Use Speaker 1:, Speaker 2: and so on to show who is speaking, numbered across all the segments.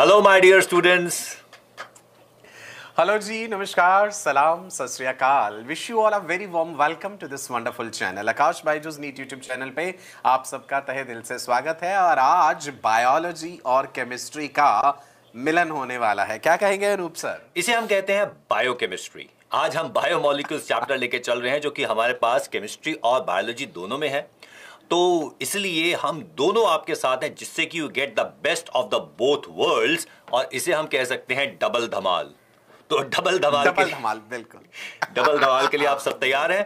Speaker 1: Hello my dear students hello जी नमस्कार सलाम सत wish you all a very warm welcome to this wonderful channel Aakash Byju's NEET YouTube channel पे आप सबका तहे दिल से स्वागत है और आज बायोलॉजी और केमिस्ट्री का मिलन होने वाला है क्या कहेंगे अनूप सर इसे हम कहते हैं
Speaker 2: बायोकेमिस्ट्री आज हम बायोमोलिक्यूल्स चैप्टर लेके चल रहे हैं जो कि हमारे पास केमिस्ट्री और बायोलॉजी दोनों में है तो इसलिए हम दोनों आपके साथ हैं जिससे कि you get the best of the both worlds और इसे हम कह सकते हैं डबल धमाल तो डबल धमाल डबल
Speaker 1: धमाल बिल्कुल
Speaker 2: डबल धमाल के लिए आप सब तैयार हैं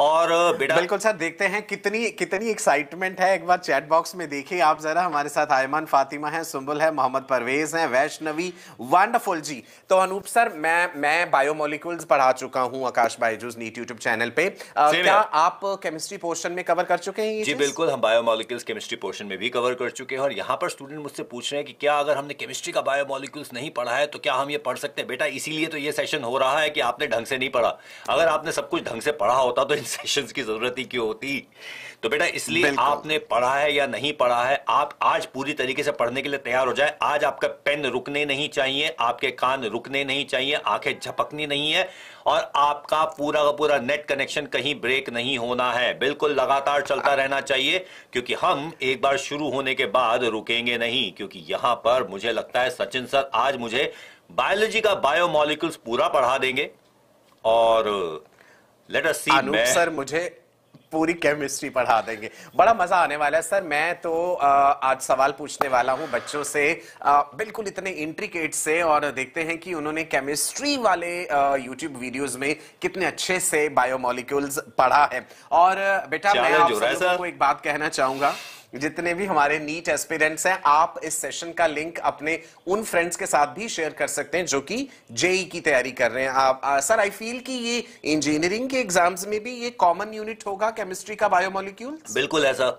Speaker 1: और बेटा बिल्कुल सर देखते हैं कितनी कितनी एक्साइटमेंट है एक बार चैट बॉक्स में देखिए आप जरा हमारे साथ आयमान फातिमा है सुम्बुल है मोहम्मद परवेज हैं वैष्णवी वंडरफुल जी तो अनूप सर मैं मैं बायोमोलिक्यूल्स पढ़ा चुका हूं Aakash Byju's NEET YouTube channel पे आ, क्या आप केमिस्ट्री पोर्शन में कवर कर चुके हैं जी बिल्कुल हम
Speaker 2: बायोमोलिक्यूल्स केमिस्ट्री पोर्शन में भी कवर कर चुके हैं और यहाँ पर स्टूडेंट मुझसे पूछ रहे हैं कि क्या अगर हमने केमिस्ट्री का बायोमोलिक्यूल्स नहीं पढ़ा है तो क्या हम ये पढ़ सकते हैं बेटा इसीलिए तो ये सेशन हो रहा है कि आपने ढंग से नहीं पढ़ा अगर आपने सब कुछ ढंग से पढ़ा होता तो सेशन की जरूरत ही क्यों होती तो बेटा इसलिए आपने पढ़ा है या नहीं पढ़ा है आप आज पूरी तरीके से पढ़ने के लिए तैयार हो जाए आज आपका पेन रुकने नहीं चाहिए आपके कान रुकने नहीं चाहिए आंखें झपकनी नहीं है और आपका पूरा का पूरा नेट कनेक्शन कहीं ब्रेक नहीं होना है बिल्कुल लगातार चलता रहना चाहिए क्योंकि हम एक बार शुरू होने के बाद रुकेंगे नहीं क्योंकि यहां पर मुझे लगता है सचिन सर आज मुझे बायोलॉजी का बायोमोलिकुल्स पूरा पढ़ा देंगे और let us see Anoop sir
Speaker 1: मुझे पूरी केमिस्ट्री पढ़ा देंगे बड़ा मजा आने वाला है सर मैं तो आज सवाल पूछने वाला हूं बच्चों से बिल्कुल इतने इंट्रिकेट से और देखते हैं कि उन्होंने केमिस्ट्री वाले यूट्यूब वीडियोस में कितने अच्छे से बायोमोलिक्यूल्स पढ़ा है और बेटा मैं आप को एक बात कहना चाहूंगा जितने भी हमारे नीट एस्पिरेंट्स हैं आप इस सेशन का लिंक अपने उन फ्रेंड्स के साथ भी शेयर कर सकते हैं जो कि जेई e की तैयारी कर रहे हैं आप सर आई फील कि ये इंजीनियरिंग के एग्जाम्स में भी ये कॉमन यूनिट होगा केमिस्ट्री का बायोमोलिक्यूल
Speaker 2: बिल्कुल ऐसा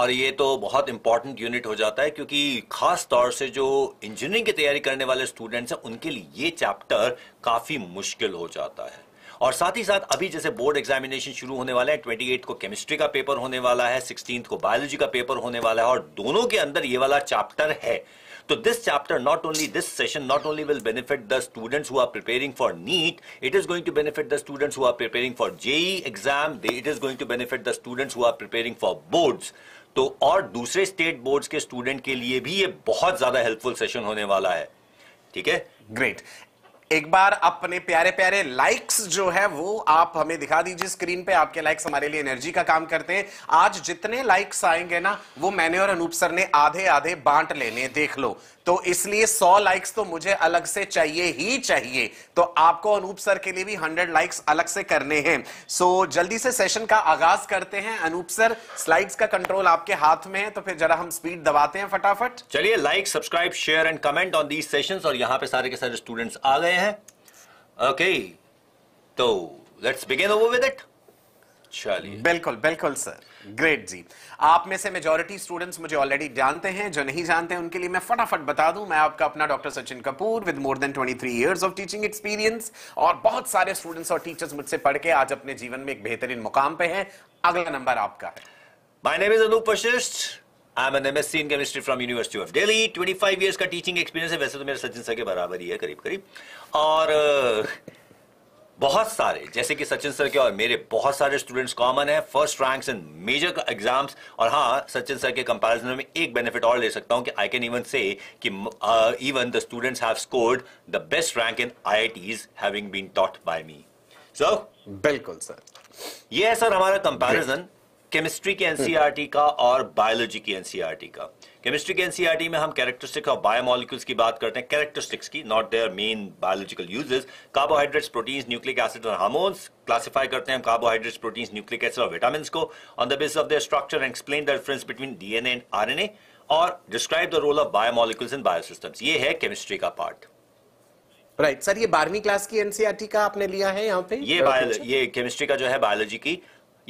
Speaker 2: और ये तो बहुत इंपॉर्टेंट यूनिट हो जाता है क्योंकि खास तौर से जो इंजीनियरिंग की तैयारी करने वाले स्टूडेंट्स हैं उनके लिए ये चैप्टर काफी मुश्किल हो जाता है और साथ ही साथ अभी जैसे बोर्ड एग्जामिनेशन शुरू होने वाला है ट्वेंटी को केमिस्ट्री का पेपर होने वाला है सिक्सटीन को बायोलॉजी का पेपर होने वाला है और दोनों के अंदर ये वाला चैप्टर है तो this chapter not only this session not only will benefit the students who are preparing for NEET it is going to benefit the students who are preparing for JEE exam it is going to benefit the students who are preparing for boards तो और दूसरे state boards के student
Speaker 1: के लिए भी ये बहुत ज्यादा हेल्पफुल सेशन होने वाला है ठीक है ग्रेट एक बार अपने प्यारे प्यारे लाइक्स जो है वो आप हमें दिखा दीजिए स्क्रीन पे आपके लाइक्स हमारे लिए एनर्जी का काम करते हैं आज जितने लाइक्स आएंगे ना वो मैंने और अनूप सर ने आधे आधे बांट लेने देख लो तो इसलिए 100 लाइक्स तो मुझे अलग से चाहिए ही चाहिए तो आपको अनूप सर के लिए भी 100 लाइक्स अलग से करने हैं सो so, जल्दी से सेशन का आगाज करते हैं अनूप सर स्लाइड्स का कंट्रोल आपके हाथ में है तो फिर जरा हम स्पीड दबाते हैं फटाफट
Speaker 2: चलिए like subscribe share and comment on these session और यहाँ पे सारे के सारे स्टूडेंट्स आ गए
Speaker 1: हैं ओके okay, तो let's begin over with it चलिए बिल्कुल बिल्कुल सर ग्रेट जी आप में से मेजोरिटी स्टूडेंट्स मुझे ऑलरेडी जानते हैं जो नहीं जानते हैं उनके लिए मैं फटाफट बता दूं मैं आपका अपना doctor Sachin Kapoor with more than 23 years of teaching experience और बहुत सारे स्टूडेंट्स और टीचर्स मुझसे पढ़ के आज अपने जीवन में एक बेहतरीन मुकाम पे हैं अगला नंबर आपका है my name is Anoop
Speaker 2: Vashisht I am an MSc in chemistry from university of Delhi 25 years का टीचिंग एक्सपीरियंस है वैसे तो मेरा सचिन सर के बराबर ही है करीब करीब और uh, बहुत सारे जैसे कि सचिन सर के और मेरे बहुत सारे स्टूडेंट्स कॉमन है first ranks in major exams और हाँ सचिन सर के कंपैरिजन में एक बेनिफिट और ले सकता हूं कि आई कैन इवन से कि even the students have scored the best rank in IITs having been taught by me so बिल्कुल सर ये है सर हमारा कंपेरिजन केमिस्ट्री के एनसीईआरटी e का और बायोलॉजी की एनसीईआरटी का केमिस्ट्री के एनसीईआरटी e में हम कैरेक्टरिस्टिक्स और बायोमोलिक्यूल्स की बात करते हैं कैरेक्टरिस्टिक्स की not their main biological uses carbohydrates proteins nucleic acid और हार्मोन्स क्लासिफाई करते हैं कार्बोहाइड्रेट्स प्रोटीन्स न्यूक्लिक एसिड और विटामिन को on the basis of their structure and explain the difference between DNA and RNA और describe the role of biomolecules in biosystems ये है chemistry का part
Speaker 1: right right. Sir ये बारहवीं class की NCERT e का आपने लिया है यहाँ पे ये
Speaker 2: ये केमिस्ट्री का जो है बायोलॉजी की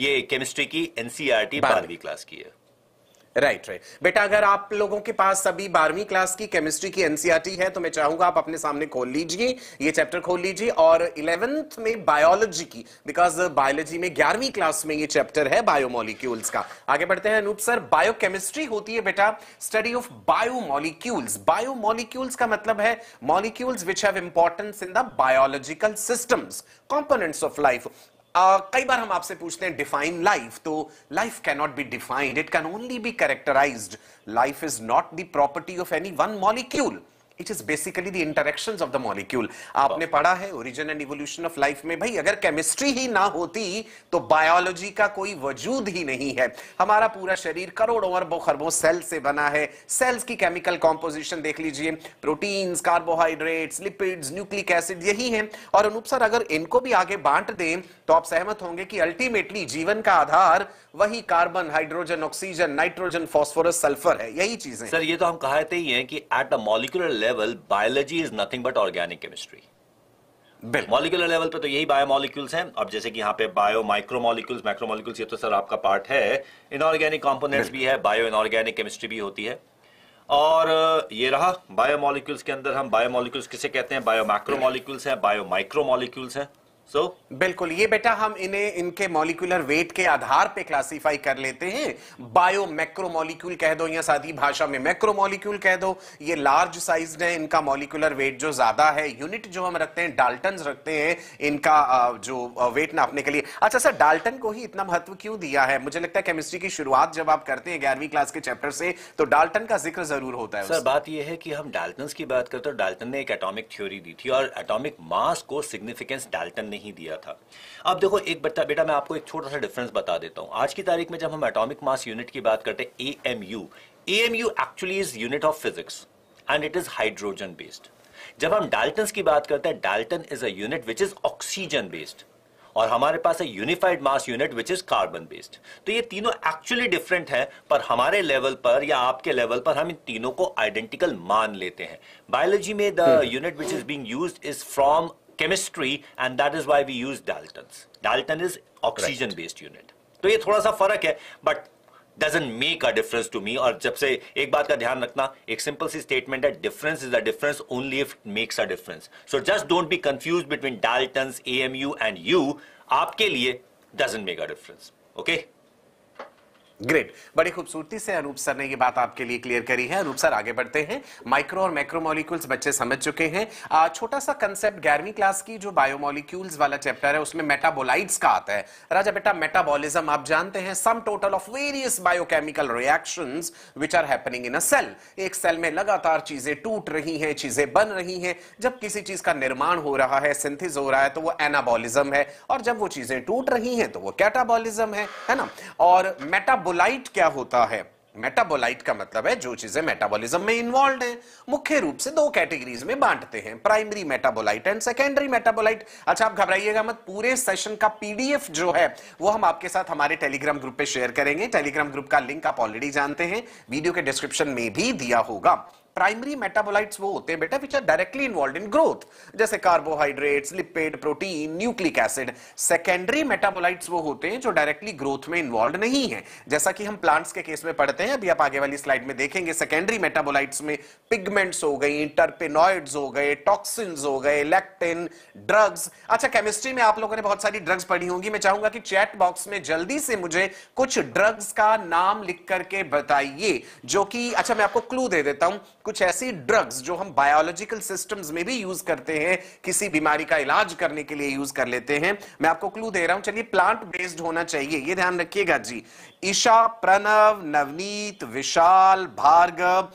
Speaker 2: ये केमिस्ट्री की एनसीईआरटी e बारहवीं क्लास की है
Speaker 1: राइट राइट बेटा अगर आप लोगों के पास अभी बारहवीं क्लास की केमिस्ट्री की एनसीईआरटी e है तो मैं चाहूंगा आप अपने सामने खोल लीजिए ये चैप्टर खोल लीजिए और इलेवेंथ में बायोलॉजी की बिकॉज बायोलॉजी में ग्यारहवीं क्लास में ये चैप्टर है बायोमोलिक्यूल्स का आगे बढ़ते हैं अनूप सर बायोकेमिस्ट्री होती है बेटा स्टडी ऑफ बायोमोलिक्यूल्स बायोमोलिक्यूल्स का मतलब है molecules which have importance in the biological systems components of life Uh, कई बार हम आपसे पूछते हैं डिफाइन लाइफ तो life can not be defined it can only be characterise life is not the property of any one molecule it is basically the interaction of the molecule आपने पढ़ा है origin and evolution of life में भाई अगर chemistry ही ना होती तो biology का कोई वजूद ही नहीं है हमारा पूरा शरीर करोड़ों अरबों खरबों सेल से बना है सेल्स की केमिकल कॉम्पोजिशन देख लीजिए proteins carbohydrates lipids nucleic acid यही है और अनुपसर अगर इनको भी आगे बांट दें तो आप सहमत होंगे कि अल्टीमेटली जीवन का आधार वही carbon hydrogen oxygen nitrogen phosphorus sulphur है यही चीजें सर
Speaker 2: ये तो हम कहते ही हैं कि at a molecular level biology is nothing but organic chemistry molecular level पे तो यही बायोमोलिक्यूल्स हैं अब जैसे कि यहाँ पे bio micro molecules micro molecules ये तो सर आपका पार्ट है इनऑर्गेनिक कंपोनेंट्स भी है बायो इनऑर्गेनिक केमिस्ट्री भी होती है और ये रहा बायो मॉलिक्यूल्स के अंदर हम बायो मॉलिक्यूल्स किसे कहते हैं बायो माइक्रो मॉलिक्यूल्स
Speaker 1: हैं बायो माइक्रो मॉलिक्यूल्स हैं सो so, बिल्कुल ये बेटा हम इन्हें इनके मॉलिकुलर वेट के आधार पे क्लासिफाई कर लेते हैं बायो मैक्रोमोलिक्यूल कह दो या सादी भाषा में मैक्रो मॉलिक्यूल कह दो ये लार्ज साइज है इनका मॉलिकुलर वेट जो ज्यादा है यूनिट जो हम रखते हैं डाल्टन रखते हैं इनका जो वेट नापने के लिए अच्छा सर डाल्टन को ही इतना महत्व क्यों दिया है मुझे लगता है केमिस्ट्री की शुरुआत जब आप करते हैं ग्यारहवीं क्लास के चैप्टर से तो डाल्टन का जिक्र जरूर होता है सर
Speaker 2: बात यह है कि हम डाल्टन की बात करते हैं डाल्टन ने एक एटोमिक थ्योरी दी थी और एटोमिक मास को सिग्निफिकेंस डाल्टन नहीं नहीं दिया था अब देखो एक बेटा बेटा मैं आपको एक छोटा सा डिफरेंस बता देता हूं आज की तारीख में जब हम एटॉमिक मास यूनिट की बात करते हैं A M U A M U actually is unit of physics and it is hydrogen based जब हम डाल्टन की बात करते हैं Dalton is at which is oxygen based और हमारे पास है unified mass unit which is carbon based तो ये तीनों एक्चुअली डिफरेंट हैं पर हमारे लेवल पर या आपके लेवल पर हम इन तीनों को आइडेंटिकल मान लेते हैं बायोलॉजी में the unit which is being used is from chemistry and that is why we use Daltons. Dalton is oxygen based unit. तो ये थोड़ा सा फर्क है but doesn't make a difference to me और जब से एक बात का ध्यान रखना एक सिंपल सी स्टेटमेंट है difference is a difference only if makes a difference so just don't be confuse between Dalton A M U and U आपके लिए doesn't make a difference
Speaker 1: okay great बड़ी खूबसूरती से अनूप सर ने ये बात आपके लिए क्लियर करी है अनूप सर आगे बढ़ते हैं माइक्रो और मैक्रो मॉलिक्यूल्स बच्चे समझ चुके हैं आ, छोटा सा कंसेप्ट ग्यारहवीं क्लास की जो बायोमोलिक्यूल्स वाला चैप्टर है उसमें मेटाबोलाइट्स का आता है राजा बेटा मेटाबोलिज्म आप जानते हैं sum total of various biochemical reaction which are happening in a cell एक सेल में लगातार चीजें टूट रही हैं चीजें बन रही हैं जब किसी चीज का निर्माण हो रहा है सिंथिस हो रहा है तो वो एनाबोलिज्म है और जब वो चीजें टूट रही हैं तो वो कैटाबोलिज्म है है ना और मेटाबोल मेटाबोलाइट क्या होता है मेटाबोलाइट का मतलब है जो चीजें मेटाबॉलिज्म में इन्वॉल्व हैं मुख्य रूप से दो कैटेगरीज में बांटते हैं primary metabolite and secondary metabolite अच्छा आप घबराइएगा मत पूरे सेशन का पीडीएफ जो है वो हम आपके साथ हमारे टेलीग्राम ग्रुप पे शेयर करेंगे टेलीग्राम ग्रुप का लिंक आप ऑलरेडी जानते हैं वीडियो के डिस्क्रिप्शन में भी दिया होगा प्राइमरी मेटाबोलाइट्स वो होते हैं बेटा which are directly involve in growth जैसे carbohydrates lipid protein nucleic acid secondary metabolites वो होते हैं जो डायरेक्टली ग्रोथ में इन्वॉल्व नहीं है जैसा कि हम प्लांट्स के केस में पढ़ते हैं अभी आप आगे वाली स्लाइड में देखेंगे सेकेंडरी मेटाबोलाइट्स में पिगमेंट्स हो गई टर्पेनॉइड्स हो गए टॉक्सिन्स हो गए लैक्टिन ड्रग्स अच्छा केमिस्ट्री में आप लोगों ने बहुत सारी ड्रग्स पढ़ी होंगी मैं चाहूंगा कि चैट बॉक्स में जल्दी से मुझे कुछ ड्रग्स का नाम लिख करके बताइए जो कि अच्छा मैं आपको क्लू दे देता हूं कुछ ऐसी ड्रग्स जो हम बायोलॉजिकल सिस्टम्स में भी यूज करते हैं किसी बीमारी का इलाज करने के लिए यूज कर लेते हैं मैं आपको क्लू दे रहा हूं चलिए प्लांट बेस्ड होना चाहिए ये ध्यान रखिएगा जी ईशा प्रणव नवनीत विशाल भार्गव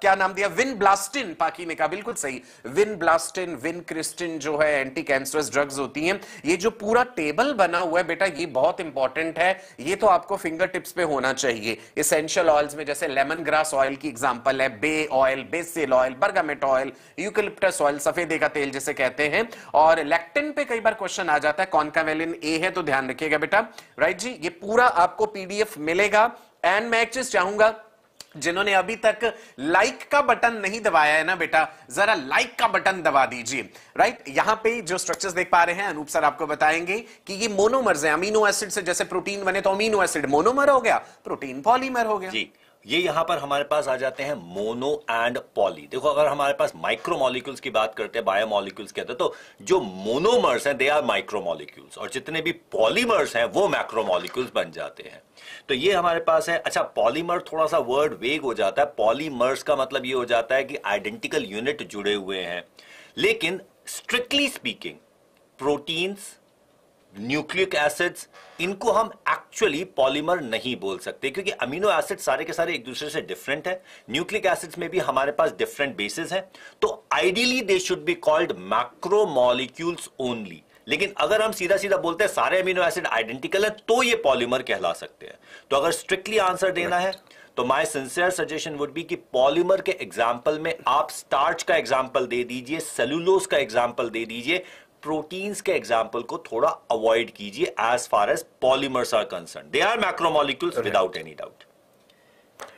Speaker 1: क्या नाम दिया विन ब्लास्टिन पाकी ने कहा बिल्कुल सही विन ब्लास्टिन विन क्रिस्टिन जो है एंटी कैंसरस ड्रग्स होती हैं ये जो पूरा टेबल बना हुआ है बेटा ये बहुत इंपॉर्टेंट है ये तो आपको फिंगर टिप्स पे होना चाहिए इसेंशियल ऑयल्स में जैसे लेमन ग्रास ऑयल की एग्जाम्पल है bay oil basil oil bergamot oil eucalyptus oil सफेदे का तेल जैसे कहते हैं और लेक्टिन पे कई बार क्वेश्चन आ जाता है कॉनकावेलिन ए है तो ध्यान रखिएगा बेटा राइट जी ये पूरा आपको पी पीडीएफ मिलेगा एंड मैं एक चीज चाहूंगा जिन्होंने अभी तक लाइक का बटन नहीं दबाया है ना बेटा जरा लाइक का बटन दबा दीजिए राइट यहां पे जो स्ट्रक्चर्स देख पा रहे हैं अनूप सर आपको बताएंगे कि ये मोनोमर्स हैं अमीनो एसिड से जैसे प्रोटीन बने तो अमीनो एसिड मोनोमर हो गया प्रोटीन पॉलीमर हो गया जी ये यहां पर हमारे पास आ जाते
Speaker 2: हैं मोनो एंड पॉली देखो अगर हमारे पास माइक्रोमोलिक्यूल्स की बात करते हैं बायोमोलिक्यूल्स के अंदर तो जो मोनोमर्स हैं दे आर माइक्रोमोलिक्यूल्स और जितने भी पॉलीमर्स हैं वो मैक्रोमोलिक्यूल्स बन जाते हैं तो ये हमारे पास है अच्छा पॉलीमर थोड़ा सा वर्ड वेग हो जाता है पॉलीमर्स का मतलब ये हो जाता है कि आइडेंटिकल यूनिट जुड़े हुए हैं लेकिन strictly speaking proteins nucleic acids इनको हम एक्चुअली पॉलीमर नहीं बोल सकते क्योंकि अमीनो एसिड सारे के सारे एक दूसरे से डिफरेंट है न्यूक्लिक एसिड्स में भी हमारे पास डिफरेंट बेसिस हैं तो ideally they should be called macromolecules only लेकिन अगर हम सीधा सीधा बोलते हैं सारे अमीनो एसिड आइडेंटिकल है तो ये पॉलीमर कहला सकते हैं तो अगर स्ट्रिक्टली आंसर देना है तो my sincere suggestion would be कि पॉलीमर के एग्जाम्पल में आप स्टार्च का एग्जाम्पल दे दीजिए सेलुलोज का एग्जाम्पल दे दीजिए प्रोटीन्स के एग्जाम्पल को थोड़ा अवॉइड कीजिए as far as polymers are concern they are macromolecules without any doubt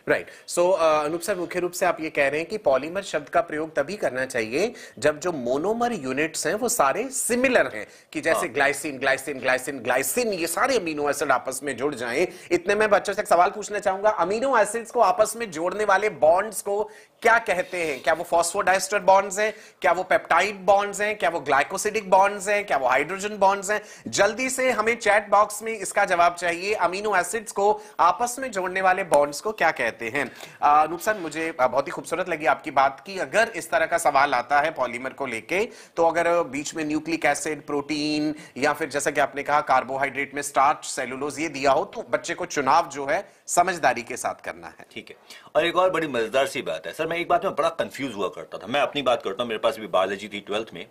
Speaker 1: right so Anup sir मुख्य रूप से आप ये कह रहे हैं कि पॉलीमर शब्द का प्रयोग तभी करना चाहिए जब जो मोनोमर यूनिट्स हैं वो सारे सिमिलर हैं कि जैसे ग्लाइसिन ग्लाइसिन ग्लाइसिन ग्लाइसिन ये सारे अमीनो एसिड आपस में जुड़ जाएं इतने में बच्चों से एक सवाल पूछना चाहूंगा अमीनो एसिड्स को आपस में जोड़ने वाले बॉन्ड्स को क्या कहते हैं क्या वो फॉस्फोडाइस्टर बॉन्ड्स हैं क्या वो पेप्टाइड बॉन्ड्स हैं क्या वो ग्लाइकोसिडिक बॉन्ड्स हैं क्या वो हाइड्रोजन बॉन्ड्स हैं जल्दी से हमें चैट बॉक्स में इसका जवाब चाहिए अमीनो एसिड्स को आपस में जोड़ने वाले बॉन्ड्स को क्या कहते हैं कहते हैं अनूप सर मुझे बहुत ही खूबसूरत लगी आपकी बात की अगर इस तरह का सवाल आता है पॉलीमर को लेके तो अगर बीच में न्यूक्लिक एसिड प्रोटीन या फिर जैसा कि आपने कहा कार्बोहाइड्रेट में स्टार्च सेलुलोज ये दिया हो तो बच्चे को चुनाव जो है समझदारी के साथ करना है ठीक है
Speaker 2: और एक और बड़ी मजेदार सी बात है सर मैं एक बात में बड़ा कंफ्यूज हुआ करता था मैं अपनी बात करता हूँ मेरे पास भी बायोलॉजी थी ट्वेल्थ में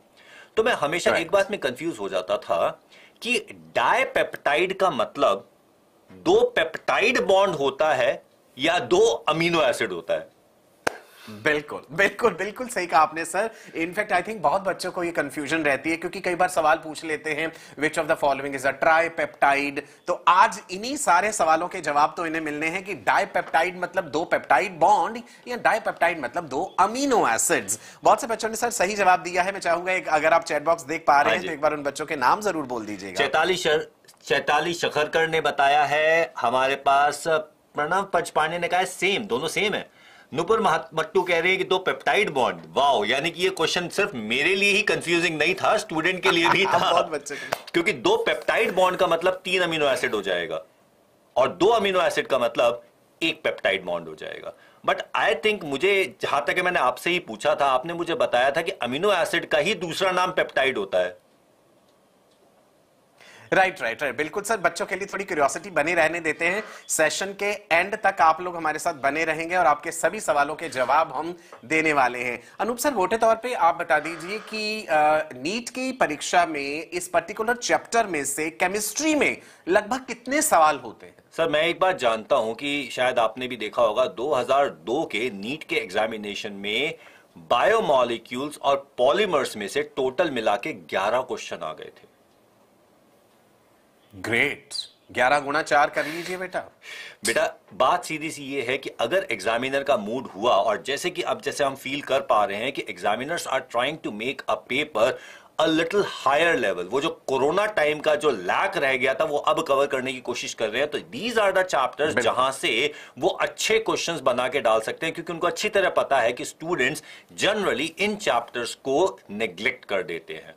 Speaker 2: तो मैं हमेशा एक बात में कंफ्यूज हो जाता था कि डायपेप्टाइड का मतलब
Speaker 1: दो पेप्टाइड बॉन्ड होता है या दो अमीनो एसिड होता है बिल्कुल बिल्कुल बिल्कुल सही कहा आपने सर इनफैक्ट आई थिंक बहुत बच्चों को ये कंफ्यूजन रहती है क्योंकि कई बार सवाल पूछ लेते हैं which of the following is a tripeptide तो आज इन्हीं सारे सवालों के जवाब तो इन्हें मिलने हैं कि डाईपेप्टाइड मतलब दो पेप्टाइड बॉन्ड या डाईपेप्टाइड मतलब दो अमीनो एसिड्स बहुत से बच्चों ने सर सही जवाब दिया है मैं चाहूंगा एक अगर आप चैटबॉक्स देख पा रहे हाँ हैं तो एक बार उन बच्चों के नाम जरूर बोल दीजिएगा
Speaker 2: चैतालीस चैतालीस चैताली शखरकर ने बताया है हमारे पास प्रणव पचपाने ने कहा है सेम दोनों सेम है नुपुर मट्टू कह रहे हैं कि दो पेप्टाइड बॉन्ड वाओ यानी कि ये क्वेश्चन सिर्फ मेरे लिए ही कंफ्यूजिंग नहीं था स्टूडेंट के लिए भी था बहुत बच्चे क्योंकि दो पेप्टाइड बॉन्ड का मतलब तीन अमीनो एसिड हो जाएगा और दो अमीनो एसिड का मतलब एक पेप्टाइड बॉन्ड हो जाएगा बट आई थिंक मुझे जहां तक मैंने आपसे ही पूछा था आपने मुझे बताया था कि अमीनो एसिड का ही दूसरा नाम
Speaker 1: पेप्टाइड होता है राइट राइट राइट बिल्कुल सर बच्चों के लिए थोड़ी क्यूरियोसिटी बने रहने देते हैं सेशन के एंड तक आप लोग हमारे साथ बने रहेंगे और आपके सभी सवालों के जवाब हम देने वाले हैं अनूप सर मोटे तौर पे आप बता दीजिए कि नीट की परीक्षा में इस पर्टिकुलर चैप्टर में से केमिस्ट्री में लगभग कितने सवाल होते हैं
Speaker 2: सर मैं एक बात जानता हूं कि शायद आपने भी देखा होगा 2002 के नीट के एग्जामिनेशन में बायोमोलिक्यूल्स और पॉलीमर्स में से टोटल मिला के ग्यारह क्वेश्चन आ गए थे ग्रेट ग्यारह गुना चार कर लीजिए बेटा बेटा बात सीधी सी ये है कि अगर एग्जामिनर का मूड हुआ और जैसे कि अब जैसे हम फील कर पा रहे हैं कि examiners are trying to make a paper a little higher level वो जो कोरोना टाइम का जो लैक रह गया था वो अब कवर करने की कोशिश कर रहे हैं तो दीज आर द चैप्टर्स जहां से वो अच्छे क्वेश्चंस बना के डाल सकते हैं क्योंकि उनको अच्छी तरह पता है कि स्टूडेंट्स जनरली इन चैप्टर्स को नेग्लेक्ट कर देते हैं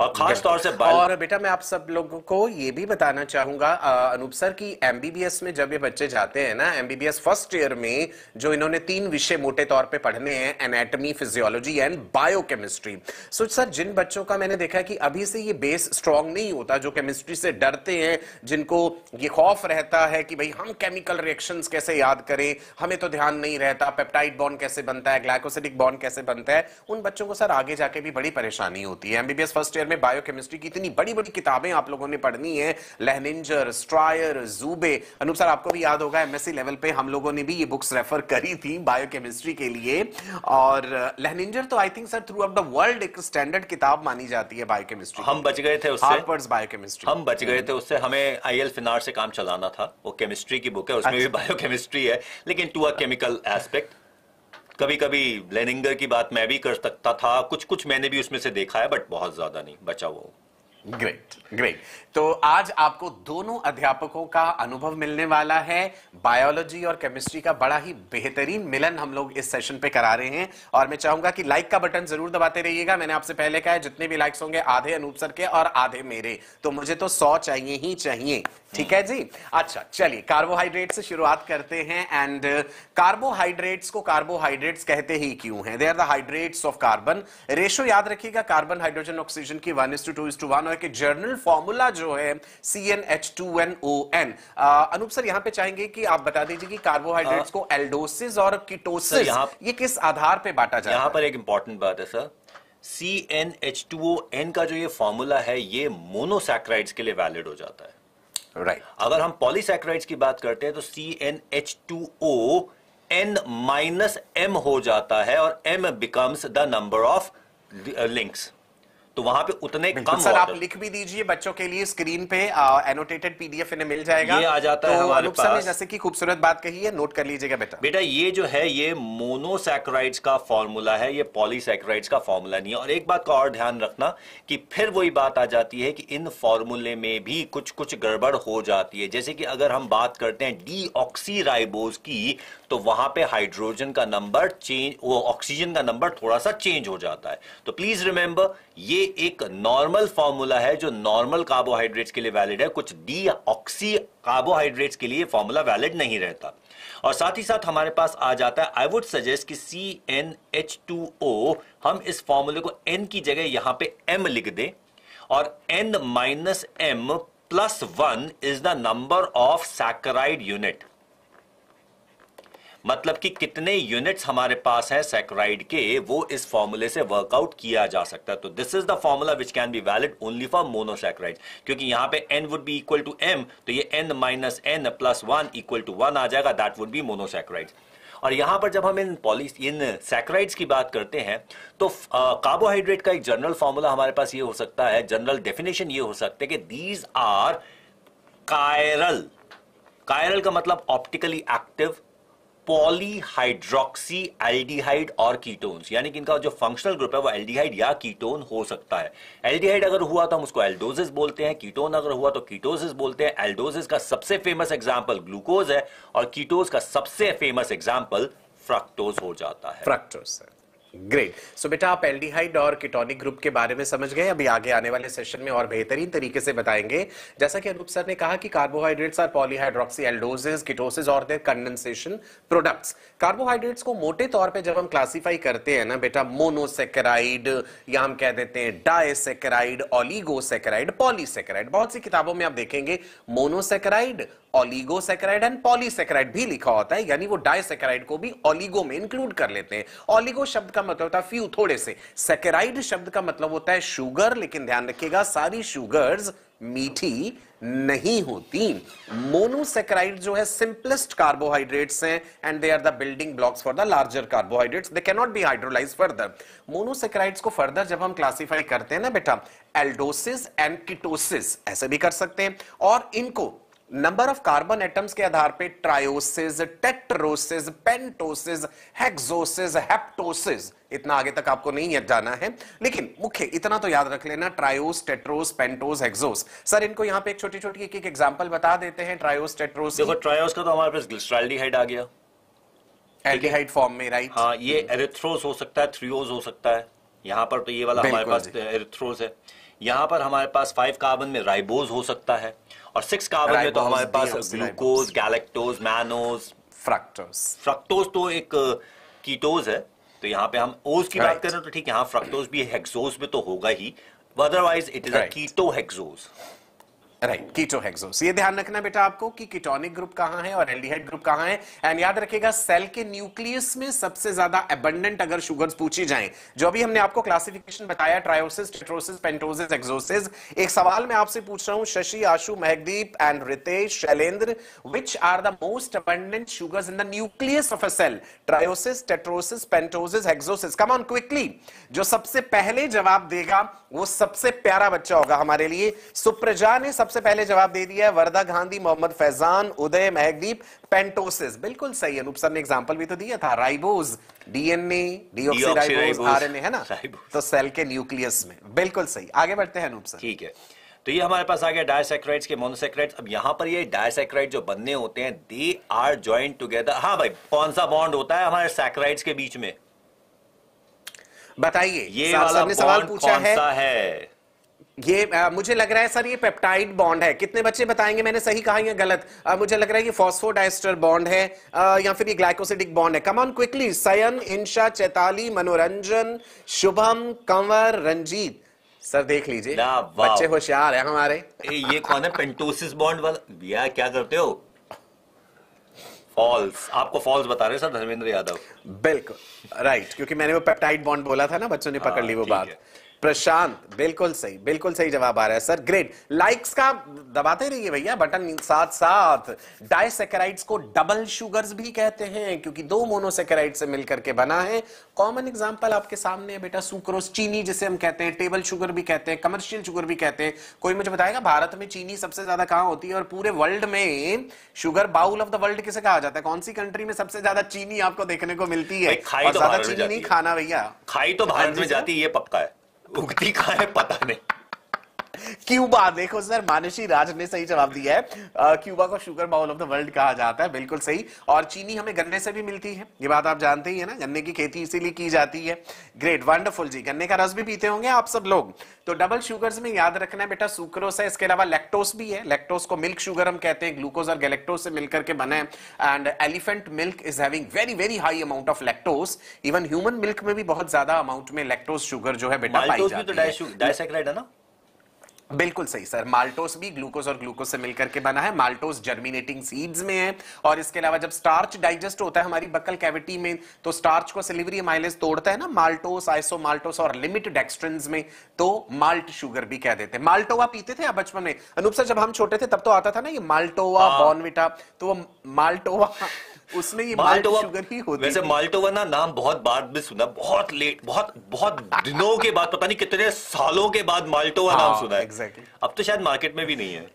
Speaker 2: और खास तौर से और
Speaker 1: बेटा मैं आप सब लोगों को ये भी बताना चाहूंगा अनूप सर की एमबीबीएस में जब ये बच्चे जाते हैं ना एमबीबीएस फर्स्ट ईयर में जो इन्होंने तीन विषय मोटे तौर पे पढ़ने हैं anatomy physiology and biochemistry so sir जिन बच्चों का मैंने देखा कि अभी से ये बेस स्ट्रांग नहीं होता जो केमिस्ट्री से डरते हैं जिनको ये खौफ रहता है कि भाई हम केमिकल रिएक्शन कैसे याद करें हमें तो ध्यान नहीं रहता पेप्टाइड बॉन्ड कैसे बनता है ग्लाइकोसिडिक बॉन्ड कैसे बनता है उन बच्चों को सर आगे जाके भी बड़ी परेशानी होती है एमबीबीएस फर्स्ट ईयर ईयर में बायोकेमिस्ट्री की इतनी बड़ी बड़ी किताबें आप लोगों ने पढ़नी है लेहनिंजर स्ट्रायर जूबे अनूप सर आपको भी याद होगा एमएससी लेवल पे हम लोगों ने भी ये बुक्स रेफर करी थी बायोकेमिस्ट्री के लिए और लेहनिंजर uh, तो I think sir throughout the world एक स्टैंडर्ड किताब मानी जाती है बायोकेमिस्ट्री हम बच गए थे उससे बायोकेमिस्ट्री हम बच गए थे
Speaker 2: उससे हमें आई एल से काम चलाना था वो केमिस्ट्री की बुक है उसमें भी बायोकेमिस्ट्री अच्छा। है लेकिन टू अ केमिकल एस्पेक्ट कभी कभी लेनिंगर की बात मैं भी कर सकता था कुछ कुछ मैंने भी उसमें से देखा है बट
Speaker 1: बहुत ज्यादा नहीं बचा हुआ ग्रेट ग्रेट तो आज आपको दोनों अध्यापकों का अनुभव मिलने वाला है बायोलॉजी और केमिस्ट्री का बड़ा ही बेहतरीन मिलन हम लोग इस सेशन पे करा रहे हैं और मैं चाहूंगा कि लाइक का बटन जरूर दबाते रहिएगा मैंने आपसे पहले कहा है जितने भी लाइक्स होंगे आधे अनूप सर के और आधे मेरे तो मुझे तो सौ चाहिए ही चाहिए ठीक है जी अच्छा चलिए कार्बोहाइड्रेट से शुरुआत करते हैं एंड कार्बोहाइड्रेट्स uh, को कार्बोहाइड्रेट्स कहते ही क्यों हैं they are the hydrates of carbon ratio याद रखिएगा कार्बन हाइड्रोजन ऑक्सीजन की one is to two is to one और एक जर्नल फॉर्मूला जो है C N H two N O N Anoop sir यहाँ पे चाहेंगे कि आप बता दीजिए कि कार्बोहाइड्रेट्स uh, को एल्डोसिस और कीटोसिस
Speaker 2: ये किस आधार पे बांटा जाए यहाँ पर एक इंपॉर्टेंट बात है sir C N H two O N का जो ये फॉर्मूला है ये मोनोसैक्राइड्स के लिए वैलिड हो जाता है राइट right. अगर हम पॉलीसेक्राइड्स की बात करते हैं तो C N H two O N minus M हो जाता है और M becomes the number of links तो वहां पे उतने कम सर आप
Speaker 1: लिख भी दीजिए बच्चों के लिए स्क्रीन पे एनोटेटेड पीडीएफ इन्हें मिल जाएगा ये आ जाता तो है हमारे पास ने जैसे कि खूबसूरत बात कही है नोट कर लीजिएगा बेटा बेटा ये जो है
Speaker 2: ये मोनोसैक्राइड्स का फॉर्मूला है ये पॉलीसैक्राइड्स का फॉर्मूला नहीं है और एक बात का और ध्यान रखना कि फिर वही बात आ जाती है कि इन फॉर्मूले में भी कुछ कुछ गड़बड़ हो जाती है जैसे कि अगर हम बात करते हैं डी की तो वहां पे हाइड्रोजन का नंबर चेंज वो ऑक्सीजन का नंबर थोड़ा सा चेंज हो जाता है तो प्लीज रिमेंबर ये एक नॉर्मल फॉर्मूला है जो नॉर्मल कार्बोहाइड्रेट्स के लिए वैलिड है कुछ डी ऑक्सी कार्बोहाइड्रेट्स के लिए फॉर्मूला वैलिड नहीं रहता और साथ ही साथ हमारे पास आ जाता है आई वुड सजेस्ट कि C N H two O हम इस फॉर्मूले को एन की जगह यहां पे एम लिख दें और N minus M plus one is the number of saccharide unit मतलब कि कितने यूनिट्स हमारे पास है सेक्राइड के वो इस फॉर्मूले से वर्कआउट किया जा सकता है तो this is the formula which can be valid only for monosaccharide क्योंकि यहां पे N would be equal to M तो ये N minus N plus one equal to one आ जाएगा दैट वुड बी मोनोसेक्राइड और यहां पर जब हम इन पॉलिस इन सैक्राइड्स की बात करते हैं तो कार्बोहाइड्रेट का एक जनरल फॉर्मूला हमारे पास ये हो सकता है जनरल डेफिनेशन ये हो सकता है कि दीज आर कायरल कायरल का मतलब ऑप्टिकली एक्टिव पॉलीहाइड्रोक्सी एल्डिहाइड और कीटोन्स यानी कि इनका जो फंक्शनल ग्रुप है वो एल्डिहाइड या कीटोन हो सकता है एल्डिहाइड अगर हुआ तो हम उसको एल्डोजिस बोलते हैं कीटोन अगर हुआ तो कीटोसिस बोलते हैं एल्डोजिस का सबसे फेमस एग्जाम्पल ग्लूकोज है और कीटोज का सबसे फेमस एग्जाम्पल फ्रक्टोज
Speaker 1: हो जाता है फ्रक्टोज ग्रेट सो बेटा आप एल्डिहाइड और किटोनिक ग्रुप के बारे में समझ गए अभी आगे आने वाले सेशन में और बेहतरीन तरीके से बताएंगे जैसा कि अनूप सर ने कहा कि carbohydrates are polyhydroxy aldoses ketoses और देर कंडेंसेशन प्रोडक्ट्स कार्बोहाइड्रेट्स को मोटे तौर पे जब हम क्लासिफाई करते हैं ना बेटा मोनोसेकेराइड या हम कह देते हैं डायसेकेराइड ऑलिगोसेकेराइड पॉलीसेकेराइड बहुत सी किताबों में आप देखेंगे मोनोसेकेराइड ऑलिगोसेक्राइड एंड पॉलीसेक्राइड भी लिखा होता है यानी वो डायसेक्राइड को भी ऑलिगो में इंक्लूड कर लेते हैं ऑलिगो शब्द का मतलब होता है फ्यू थोड़े से सेक्राइड शब्द का मतलब होता है शुगर लेकिन ध्यान रखिएगा सारी शुगर्स मीठी नहीं होती मोनोसेक्राइड जो है सिंपलेस्ट कार्बोहाइड्रेट्स हैं and they are the building blocks for the larger carbohydrates they can not be hydrolyse further monosaccharides को फर्दर जब हम क्लासिफाई करते हैं ना बेटा एल्डोसिस एंड किटोसिस ऐसे भी कर सकते हैं और इनको नंबर ऑफ कार्बन एटम्स के आधार पे ट्रायोसिस टेट्रोसिस पेंटोसिस हेक्सोसिस हेप्टोसिस इतना आगे तक आपको नहीं जाना है लेकिन मुख्य इतना तो याद रख लेना triose tetrose pentose hexose sir इनको यहां पे एक छोटी छोटी एक एक एग्जांपल बता देते हैं ट्रायोस टेट्रोस देखो ट्रायोस का तो हमारे पास ग्लिसराल्डिहाइड आ गया एल्डिहाइड फॉर्म में
Speaker 2: राइट हां ये एरिथ्रोस हो सकता है थ्रियोज हो सकता है यहां पर तो ये वाला हमारे पास एरिथ्रोस है यहाँ पर हमारे पास फाइव कार्बन में राइबोज हो सकता है और सिक्स कार्बन में तो हमारे पास glucose galactose mannose fructose fructose तो एक कीटोज uh, है तो यहाँ पे हम ओज की बात करें तो ठीक है यहाँ फ्रक्टोज भी हेक्सोज में तो होगा ही
Speaker 1: otherwise it is a keto hexose right keto hexose ये ध्यान रखना बेटा आपको कि कीटोनिक ग्रुप कहां है और एल्डिहाइड ग्रुप कहां है एंड याद रखिएगा सेल के न्यूक्लियस में सबसे ज्यादा एबंडेंट अगर शुगर्स पूछी जाएं जो अभी हमने आपको क्लासिफिकेशन बताया ट्रायोसिस टेट्रोसिस पेंटोसिस एक्सोसिस एक सवाल मैं आपसे पूछ रहा हूं Shashi Ashu Mehakdeep and Ritesh Shailendra which are the most abundant sugars in the nucleus of a cell trioses tetroses pentoses hexoses come on quickly जो सबसे पहले जवाब देगा वो सबसे प्यारा बच्चा होगा हमारे लिए सुप्रजा ने सबसे सबसे पहले जवाब दे दिया है वर्दा गांधी मोहम्मद फैजान उदय महदीप पेंटोसिस बिल्कुल सही अनूप सर ने एग्जाम्पल भी तो दिया था राइबोज डीएनए डीऑक्सीराइबोज आरएनए है ना तो सेल के न्यूक्लियस में बिल्कुल सही आगे बढ़ते हैं अनूप सर ठीक है
Speaker 2: तो ये हमारे पास आ गया डायसेक्राइड्स के मोनोसेक्राइड्स अब यहाँ पर ये डायसेक्राइड जो बनने होते हैं दे आर ज्वाइंट टुगेदर हाँ भाई कौन सा बॉन्ड होता है हमारे सैक्राइड्स
Speaker 1: के बीच में बताइए ये वाला ने सवाल पूछा है, है? ये आ, मुझे लग रहा है सर ये पेप्टाइड बॉन्ड है कितने बच्चे बताएंगे मैंने सही कहा या गलत आ, मुझे लग रहा है ये फॉस्फोडाइस्टर बॉन्ड है आ, या फिर ये ग्लाइकोसिडिक बॉन्ड है come on quickly Sayan Insha Chaitali Manoranjan Shubham Kanwar Ranjit sir देख लीजिए बच्चे होशियार है हमारे
Speaker 2: ए, ये कौन है पेंटोसिस बॉन्ड वाला क्या करते हो फॉल्स आपको फॉल्स बता रहे सर धर्मेंद्र यादव
Speaker 1: बिल्कुल राइट क्योंकि मैंने वो पेप्टाइड बॉन्ड बोला था ना बच्चों ने पकड़ हाँ, ली वो बात प्रशांत बिल्कुल सही बिल्कुल सही जवाब आ रहा है सर ग्रेट लाइक्स का दबाते रहिए भैया बटन साथ साथ डायसेकेराइड्स को डबल शुगर्स भी कहते हैं क्योंकि दो मोनोसेकेराइड से मिलकर के बना है कॉमन एग्जांपल आपके सामने है बेटा सुक्रोज चीनी जिसे हम कहते हैं टेबल शुगर भी कहते हैं कमर्शियल शुगर भी कहते हैं कोई मुझे बताएगा भारत में चीनी सबसे ज्यादा कहां होती है और पूरे वर्ल्ड में sugar bowl of the world किसे कहा जाता है कौन सी कंट्री में सबसे ज्यादा चीनी आपको देखने को मिलती है तो ज्यादा चीनी नहीं खाना भैया
Speaker 2: खाई तो भारत हाँ में जाती है ये पक्का है उगती कहाँ है पता नहीं
Speaker 1: क्यूबा देखो सर मानसी राज ने सही जवाब दिया है आ, क्यूबा को sugar bowl of the world कहा जाता है बिल्कुल सही और चीनी हमें गन्ने से भी मिलती है ये बात आप जानते ही है ना गन्ने की खेती इसीलिए की जाती है ग्रेट वंडरफुल जी गन्ने का रस भी पीते होंगे आप सब लोग तो डबल शुगर में याद रखना है बेटा सुक्रोस है इसके अलावा लेक्टोस भी है लेक्टोस को मिल्क शुगर हम कहते हैं ग्लूकोज और गैलेक्टोस से मिलकर के बने and elephant milk is having very very high amount of lactose even human milk में भी बहुत ज्यादा अमाउंट में लेक्टोस शुगर जो है बेटा पाई तो जाती है तो डाइसेक्राइड है ना बिल्कुल सही सर माल्टोस भी ग्लूकोज और ग्लूकोज से मिलकर के बना है माल्टोस जर्मिनेटिंग सीड्स में है और इसके अलावा जब स्टार्च डाइजेस्ट होता है हमारी बकल कैविटी में तो स्टार्च को सिलिवरी माइलेज तोड़ता है ना माल्टोस आइसो माल्टोस और लिमिट डेक्स्ट्रन में तो माल्ट शुगर भी कह देते हैं माल्टोवा पीते थे आप बचपन में अनूप सर जब हम छोटे थे तब तो आता था ना ये माल्टोवा बॉर्नविटा हाँ। तो वो माल्टोवा उसमें ये माल्टोवा शुगर ही होती वैसे माल्टोवा
Speaker 2: ना नाम बहुत बाद में सुना बहुत लेट बहुत बहुत दिनों के बाद पता नहीं कितने सालों के बाद माल्टोवा नाम हाँ, सुना है अब तो शायद मार्केट में भी नहीं है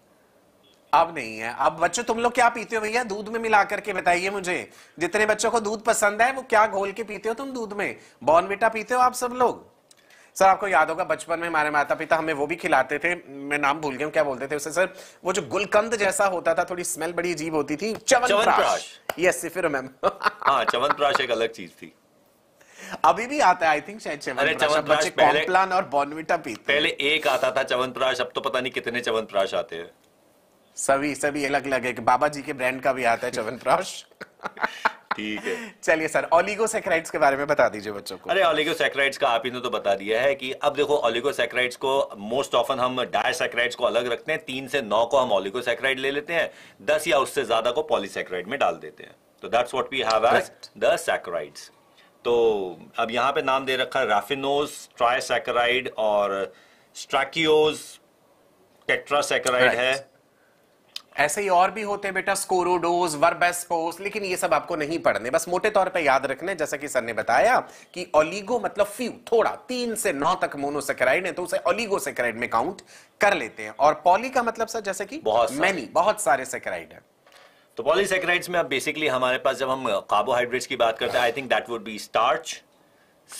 Speaker 1: अब नहीं है अब बच्चों तुम लोग क्या पीते हो भैया दूध में मिला करके बताइए मुझे जितने बच्चों को दूध पसंद है वो क्या घोल के पीते हो तुम दूध में बॉर्नविटा पीते हो आप सब लोग सर आपको याद होगा बचपन में हमारे माता पिता हमें वो भी खिलाते थे मैं नाम भूल गया क्या बोलते थे उसे सर वो जो गुलकंद जैसा होता था थोड़ी स्मेल बड़ी अजीब होती थी chyawanprash yes if you remember
Speaker 2: हाँ चवनप्राश एक अलग चीज थी
Speaker 1: अभी भी आता है आई थिंक शायद चवन चवन चवनप्राश पहले कॉम्प्लान और बॉनविटा पीते पहले
Speaker 2: एक आता था चवन प्राश अब तो पता नहीं कितने चवन प्राश आते हैं
Speaker 1: सभी सभी अलग अलग है बाबा जी के ब्रांड का भी आता है चवन प्राश ठीक है चलिए सर ओलिगोसेक्राइड्स के बारे में बता दीजिए बच्चों को अरे
Speaker 2: ओलिगोसेक्राइड्स का आप ही ने तो बता दिया है कि अब देखो ओलिगोसेक्राइड्स को मोस्ट ऑफन हम डायसेक्राइड्स को अलग रखते हैं तीन से नौ को हम ओलिगोसेक्राइड ले लेते हैं दस या उससे ज्यादा को पॉलीसेक्राइड में डाल देते हैं तो that's what we have as the saccharides तो अब यहाँ पे नाम दे रखा है राफिनोज ट्राइसेक्राइड और
Speaker 1: स्ट्रैकियोज टेट्रासैकराइड right. है ऐसे ही और भी होते हैं बेटा स्कोरोडोज वर्बेस्पोस लेकिन ये सब आपको नहीं पढ़ने बस मोटे तौर पे याद रखने जैसा कि सर ने बताया कि ओलिगो मतलब फ्यू थोड़ा तीन से नौ तक मोनोसेक्राइड है तो उसे ओलिगो ओलिगोसेक्राइड में काउंट कर लेते हैं और पॉली का मतलब सर जैसे कि बहुत मैनी बहुत सारे सेक्राइड है
Speaker 2: तो पॉलीसेक्राइड्स में आप बेसिकली हमारे पास जब हम कार्बोहाइड्रेट्स uh, की बात करते हैं I think that would be starch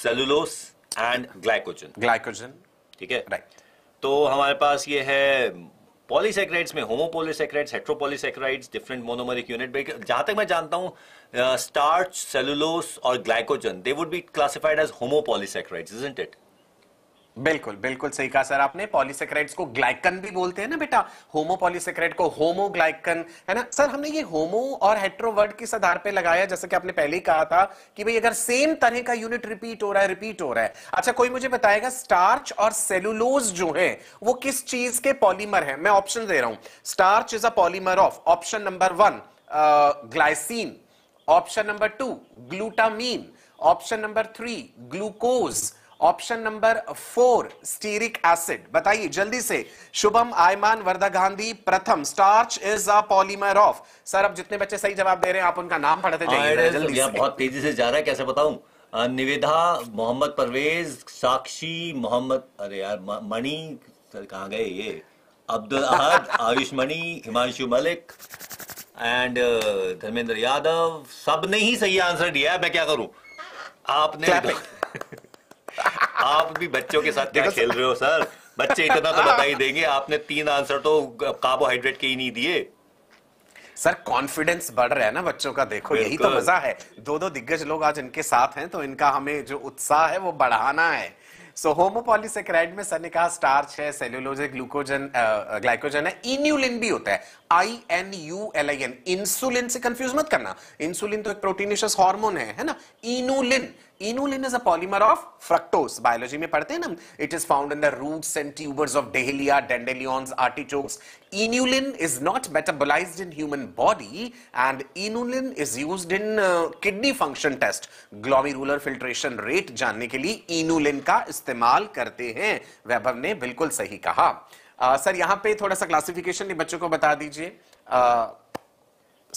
Speaker 2: cellulose and glycogen glycogen ठीक है राइट तो हमारे पास ये है पॉलीसेक्राइड्स में होमोपोलीसेक्राइड्स हेट्रोपोलीसेक्राइड्स डिफरेंट मोनोमरिक यूनिट जहां तक मैं जानता हूं स्टार्च सेलुलोस और glycogen
Speaker 1: they would be classified as homopolysaccharides isn't it बिल्कुल बिल्कुल सही कहा सर आपने पॉलीसेक्राइड्स को ग्लाइकन भी बोलते हैं ना बेटा होमो पॉलीसेक्राइड को होमोग्लाइकन है ना सर हमने ये होमो और हेट्रो वर्ड किस आधार पे लगाया जैसे कि आपने पहले ही कहा था कि भाई अगर सेम तरह का यूनिट रिपीट हो रहा है रिपीट हो रहा है अच्छा कोई मुझे बताएगा स्टार्च और सेलुलोज जो है वो किस चीज के पॉलीमर है मैं ऑप्शन दे रहा हूं starch is a polymer of option number one glycine option number two glutamine option number three glucose option number four stearic acid बताइए जल्दी से Shubham Ayman Vardha Gandhi Pratham starch is a polymer of sir अब जितने बच्चे सही जवाब दे रहे हैं आप उनका नाम पढ़ते जाइए जल्दी से
Speaker 2: बहुत तेजी से जा रहा है कैसे बताऊं निवेदा मोहम्मद परवेज साक्षी मोहम्मद अरे यार मणि सर कहाँ गए ये अब्दुल अहद आयुष मणि हिमांशु मलिक एंड धर्मेंद्र यादव सब ने ही सही आंसर दिया है मैं क्या करूं आपने आप भी बच्चों के साथ क्या खेल रहे हो सर बच्चे इतना तो बता ही देंगे आपने तीन आंसर तो कार्बोहाइड्रेट के ही नहीं दिए
Speaker 1: सर कॉन्फिडेंस बढ़ रहा है ना बच्चों का देखो यही तो मजा है दो दो दिग्गज लोग आज इनके साथ हैं तो इनका हमें जो उत्साह है वो बढ़ाना है सो होमोपॉलीसेक्राइड में सर ने कहा स्टार्च है सेल्यूलोज है ग्लूकोजन ग्लाइकोजन है इन्यूलिन भी होता है I N U L I N insulin से कंफ्यूज मत करना इंसुलिन तो एक प्रोटीनिशियस हार्मोन है है ना inulin inulin is a polymer of fructose biology में पढ़ते हैं ना it is found in the roots and tubers of dahlia dandelions artichokes inulin is not metabolised in human body and inulin is used in kidney function test glomerular filtration rate जानने के लिए inulin का इस्तेमाल करते हैं वैभव ने बिल्कुल सही कहा सर uh, यहां पे थोड़ा सा क्लासिफिकेशन ये बच्चों को बता दीजिए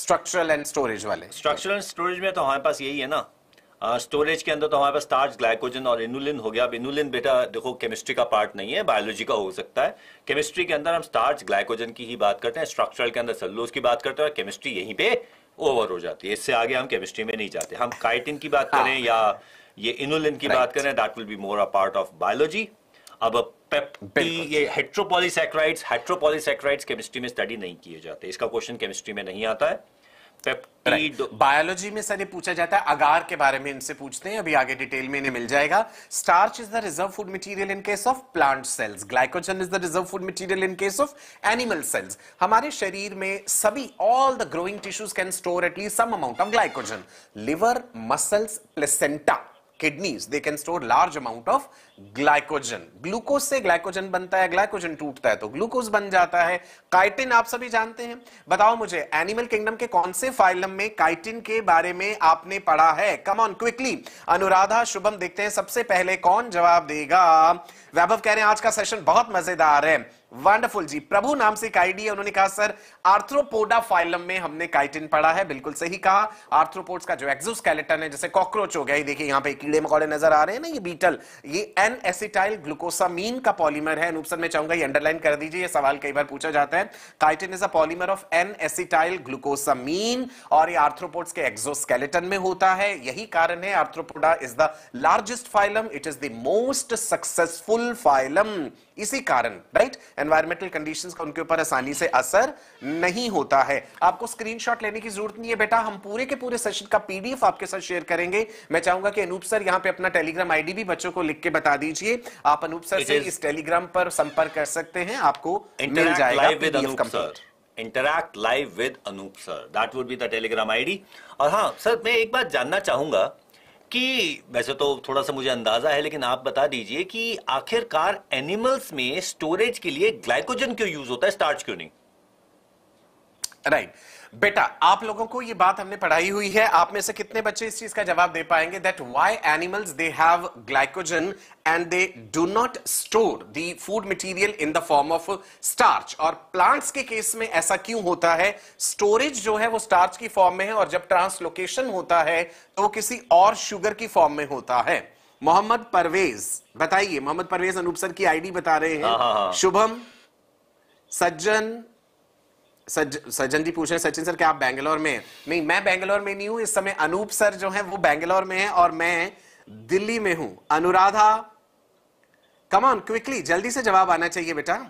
Speaker 1: स्ट्रक्चरल एंड स्टोरेज वाले स्ट्रक्चरल
Speaker 2: एंड स्टोरेज में तो हमारे पास यही है ना स्टोरेज के अंदर तो हमारे पास स्टार्च ग्लाइकोजन और इनुलिन हो गया अब इनुलिन बेटा देखो केमिस्ट्री का पार्ट नहीं है बायोलॉजी का हो सकता है केमिस्ट्री के अंदर हम स्टार्च ग्लाइकोजन की ही बात करते हैं स्ट्रक्चरल के अंदर सल्लोज की बात करते हैं और केमिस्ट्री यहीं पे ओवर हो जाती है इससे आगे हम केमिस्ट्री में नहीं जाते हम काइटिन की बात करें हाँ। या ये इनुलिन की बात करें that will be more a part of biology अब पेप्टी ये हेट्रोपोलिसक्राइड्स हेट्रोपोलिसक्राइड्स केमिस्ट्री में स्टडी नहीं किए जाते इसका क्वेश्चन केमिस्ट्री में
Speaker 1: नहीं आता है बायोलॉजी में सर ये पूछा जाता है अगार के बारे में इनसे पूछते हैं अभी आगे डिटेल में इन्हें मिल जाएगा starch is the reserve food material in case of plant cells glycogen is the reserve food material in case of animal cells हमारे शरीर में सभी all the growing tissues can store at least some amount of glycogen liver muscles placenta kidneys they can store large amount of glycogen glucose से glycogen बनता है glycogen टूटता है तो ग्लूकोज बन जाता है काइटिन आप सभी जानते हैं बताओ मुझे एनिमल किंगडम के कौन से फाइलम में काइटिन के बारे में आपने पढ़ा है come on quickly Anuradha Shubham देखते हैं सबसे पहले कौन जवाब देगा वैभव कह रहे हैं आज का सेशन बहुत मजेदार है वंडरफुल जी प्रभु नाम से एक आईडी है उन्होंने कहा सर आर्थ्रोपोडा फाइलम में हमने काइटिन पढ़ा है बिल्कुल सही कहा आर्थ्रोपोड्स का जो एक्सोस्केलेटन है जैसे कॉकरोच हो गया ये देखिए यहां पे कीड़े मकोड़े नजर आ रहे हैं ना ये बीटल ये एन एसिटाइल ग्लूकोसामीन का पॉलीमर है अनुप सर मैं चाहूंगा ये अंडरलाइन कर दीजिए ये सवाल कई बार पूछा जाता है chitin is a polymer of N acetyl glucosamine और ये आर्थ्रोपोड्स के एक्सोस्केलेटन में होता है यही कारण है arthropoda is the largest phylum it is the most successful phylum इसी कारण राइट एनवायरमेंटल कंडीशन का उनके ऊपर आसानी से असर नहीं होता है आपको स्क्रीनशॉट लेने की जरूरत नहीं है बेटा हम पूरे के पूरे सेशन का पीडीएफ आपके साथ शेयर करेंगे मैं चाहूंगा कि अनूप सर यहाँ पे अपना टेलीग्राम आईडी भी बच्चों को लिख के बता दीजिए आप अनूप सर से इस टेलीग्राम पर संपर्क कर सकते हैं आपको मिल जाएगा
Speaker 2: interact live with Anoop sir that would be the Telegram ID और हाँ सर मैं एक बात जानना चाहूंगा कि वैसे तो थोड़ा सा मुझे अंदाजा है लेकिन आप बता दीजिए कि आखिरकार एनिमल्स में
Speaker 1: स्टोरेज के लिए ग्लाइकोजन क्यों यूज होता है स्टार्च क्यों नहीं राइट right. बेटा आप लोगों को ये बात हमने पढ़ाई हुई है आप में से कितने बच्चे इस चीज का जवाब दे पाएंगे that why animals they have glycogen and they do not store the food material in the form of starch और प्लांट्स के केस में ऐसा क्यों होता है स्टोरेज जो है वो स्टार्च की फॉर्म में है और जब ट्रांसलोकेशन होता है तो वो किसी और शुगर की फॉर्म में होता है मोहम्मद परवेज बताइए मोहम्मद परवेज अनूप सर की आईडी बता रहे हैं हाँ, हाँ, हाँ। शुभम सज्जन सज्जन जी पूछ रहे सचिन सर क्या आप बैंगलोर में नहीं मैं बैंगलोर में नहीं हूं इस समय अनूप सर जो है वो बैंगलोर में है और मैं दिल्ली में हूं अनुराधा कमान क्विकली जल्दी से जवाब आना चाहिए बेटा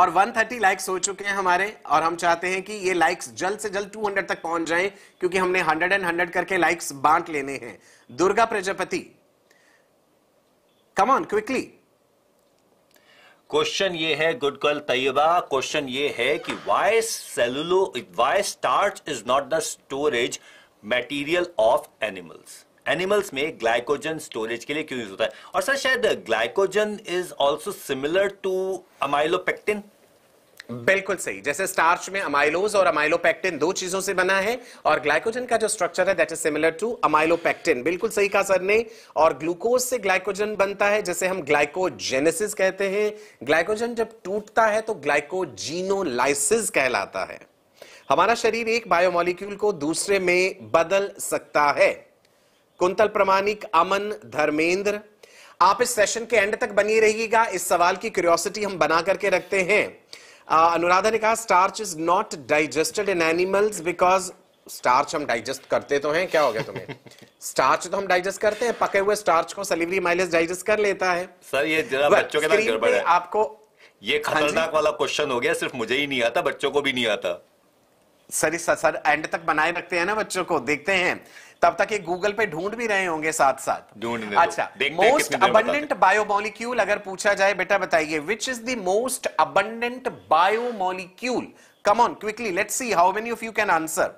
Speaker 1: और 130 लाइक्स हो चुके हैं हमारे और हम चाहते हैं कि ये लाइक्स जल्द से जल्द 200 तक पहुंच जाएं क्योंकि हमने 100 एंड 100 करके लाइक्स बांट लेने हैं Durga Prajapati come on quickly
Speaker 2: question ये है गुड कल तैयबा क्वेश्चन ये है कि why is cellulose why starch is not the storage material of animals animals में ग्लाइकोजन स्टोरेज के लिए क्यों यूज होता है और सर शायद glycogen is also
Speaker 1: similar to amylopectin बिल्कुल सही जैसे स्टार्च में अमाइलोज और अमाइलोपेक्टिन दो चीजों से बना है और ग्लाइकोजन का जो स्ट्रक्चर है that is similar to amylopectin बिल्कुल सही कहा सर ने और ग्लूकोज से ग्लाइकोजन बनता है जैसे हम ग्लाइकोजेनेसिस कहते हैं ग्लाइकोजन जब टूटता है तो ग्लाइकोजीनोलाइसिस कहलाता है हमारा शरीर एक बायोमोलिक्यूल को दूसरे में बदल सकता है कुंतल प्रमाणिक अमन धर्मेंद्र आप इस सेशन के एंड तक बनी रहिएगा इस सवाल की क्यूरियोसिटी हम बना करके रखते हैं uh, अनुराधा ने कहा starch is not digested in animals because starch हम डाइजेस्ट करते तो हैं क्या हो गया तुम्हें स्टार्च तो हम डाइजेस्ट करते हैं पके हुए स्टार्च को सलीवरी माइलेज डाइजेस्ट कर लेता है
Speaker 2: सर ये जरा बच्चों के साथ गड़बड़ है आपको ये हाँ खतरनाक वाला क्वेश्चन हो गया सिर्फ मुझे ही नहीं आता बच्चों को भी नहीं आता
Speaker 1: सर सर एंड तक बनाए रखते हैं ना बच्चों को देखते हैं तब तक ये गूगल पे ढूंढ भी रहे होंगे साथ साथ ढूंढ अच्छा मोस्ट अबंडेंट बायोमोलिक्यूल अगर पूछा जाए बेटा बताइए which is the most abundant biomolecule come on quickly let's see how many of you can answer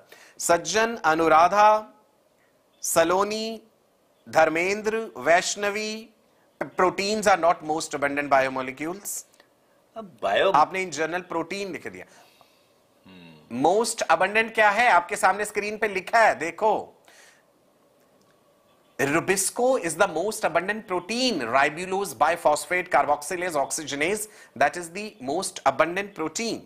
Speaker 1: Sajjan Anuradha Saloni Dharmendra Vaishnavi proteins are not most abundant biomolecules bio आपने इन जनरल प्रोटीन लिख दिया मोस्ट hmm. अबंडेंट क्या है आपके सामने स्क्रीन पे लिखा है देखो Rubisco is the most abundant protein, ribulose, biphosphate, carboxylase, oxygenase. That is the most abundant protein.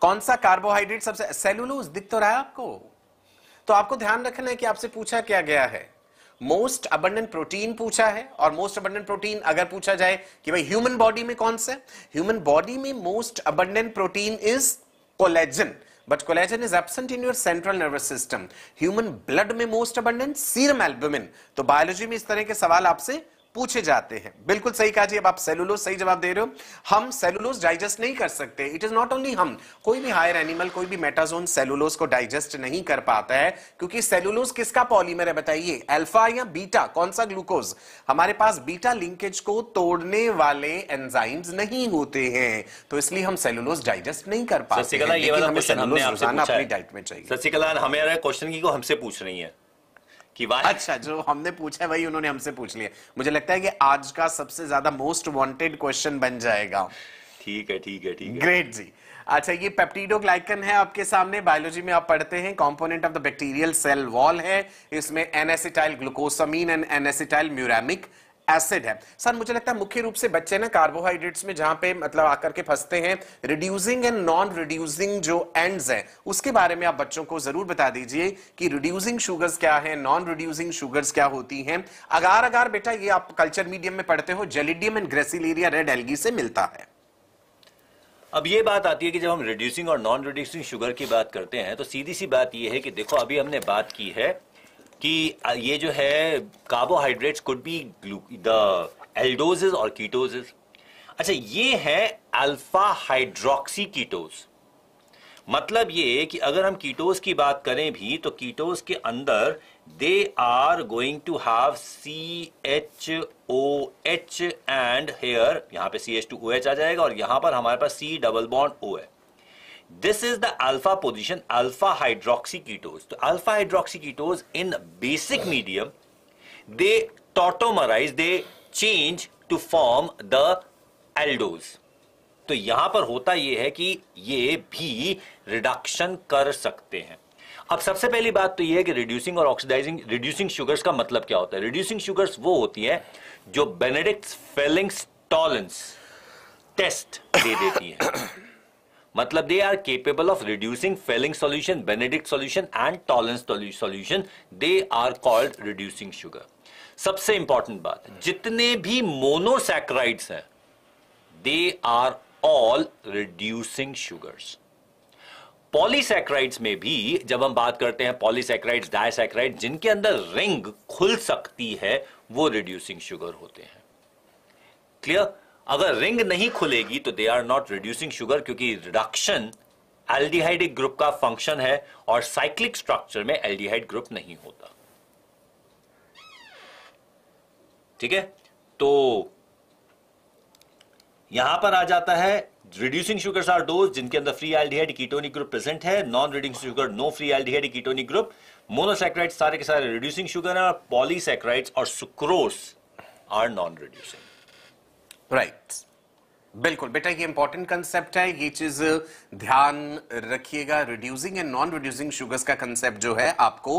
Speaker 1: कौन सा कार्बोहाइड्रेट सबसे सेलुलोज दिख तो रहा है आपको तो आपको ध्यान रखना है कि आपसे पूछा क्या गया है मोस्ट अबंडेंट प्रोटीन पूछा है और मोस्ट अबंडेंट प्रोटीन अगर पूछा जाए कि भाई ह्यूमन बॉडी में कौन सा ह्यूमन बॉडी में most abundant protein is collagen but collagen is absent in your central nervous system human blood में most abundant serum albumin तो biology में इस तरह के सवाल आपसे पूछे जाते हैं बिल्कुल सही कहा जी अब आप सेलुलोज सही जवाब दे रहे हो हम सेलुलोज डाइजेस्ट नहीं कर सकते इट इज नॉट ओनली हम कोई भी हायर एनिमल कोई भी मेटाजोन सेलुलोज को डाइजेस्ट नहीं कर पाता है क्योंकि सेलुलोज किसका पॉलीमर है बताइए अल्फा या बीटा कौन सा ग्लूकोज हमारे पास बीटा लिंकेज को तोड़ने वाले एंजाइम्स नहीं होते हैं तो इसलिए हम सेलुलोज डाइजेस्ट नहीं कर पाते हमें अपनी डाइट में चाहिए हमारे क्वेश्चन की को हमसे पूछ रही है कि अच्छा जो हमने पूछा है वही उन्होंने हमसे पूछ लिया मुझे लगता है कि आज का सबसे ज्यादा मोस्ट वांटेड क्वेश्चन बन जाएगा ठीक है ठीक है ठीक है ग्रेट जी अच्छा ये ग्लाइकन है आपके सामने बायोलॉजी में आप पढ़ते हैं component of the bacterial cell wall है इसमें N acetyl glucosamine and N acetyl muramic acid है सर मुझे लगता है मुख्य रूप से बच्चे ना कार्बोहाइड्रेट्स में जहां पे मतलब आकर के फंसते हैं रिड्यूसिंग एंड नॉन रिड्यूसिंग जो एंड्स हैं उसके बारे में आप बच्चों को जरूर बता दीजिए कि रिड्यूसिंग शुगर्स क्या है नॉन रिड्यूसिंग शुगर्स क्या होती हैं अगार अगार बेटा ये आप कल्चर मीडियम में पढ़ते हो gelidium and gracilaria red algae से मिलता है
Speaker 2: अब ये बात आती है कि जब हम रिड्यूसिंग और नॉन रिड्यूसिंग शुगर की बात करते हैं तो सीधी सी बात यह है कि देखो अभी हमने बात की है कि ये जो है carbohydrates could be the aldoses और कीटोजेस अच्छा ये है अल्फा हाइड्रोक्सी कीटोज मतलब ये कि अगर हम कीटोज की बात करें भी तो कीटोज के अंदर they are going to have C H O H and here यहां पे C H two O H आ जाएगा और यहां पर हमारे पास सी डबल बॉन्ड ओ है this is the alpha position alpha hydroxy तो alpha alpha in basic medium they medium, they change to form the form aldose तो यहां पर होता यह है कि ये भी रिडक्शन कर सकते हैं अब सबसे पहली बात तो यह है कि रिड्यूसिंग और ऑक्सीडाइजिंग रिड्यूसिंग शुगर्स का मतलब क्या होता है रिड्यूसिंग शुगर्स वो होती है जो बेनेडिक्स फेलिंग्स टॉलेंस टेस्ट दे देती है मतलब they are capable of reducing Fehling solution Benedict solution and Tollens solution they are called reducing sugar सबसे इंपॉर्टेंट बात जितने भी मोनोसैक्राइड्स हैं they are all reducing sugars polysaccharides में भी जब हम बात करते हैं पॉलीसेक्राइड्स डायसेक्राइड जिनके अंदर रिंग खुल सकती है वो रिड्यूसिंग शुगर होते हैं क्लियर अगर रिंग नहीं खुलेगी तो they are not reducing sugar क्योंकि रिडक्शन एल्डिहाइडिक ग्रुप का फंक्शन है और साइक्लिक स्ट्रक्चर में एल्डिहाइड ग्रुप नहीं होता ठीक है तो यहां पर आ जाता है रिड्यूसिंग शुगर आर डोज जिनके अंदर free aldehyde ketonic group present है non reducing sugar no free aldehyde ketonic group monosaccharide सारे के सारे रिड्यूसिंग
Speaker 1: शुगर है और पॉलीसैक्राइड्स और sucrose are non reducing right बिल्कुल बेटा ये इंपॉर्टेंट कंसेप्ट है ये चीज ध्यान रखिएगा reducing and non reducing sugars का कंसेप्ट जो है आपको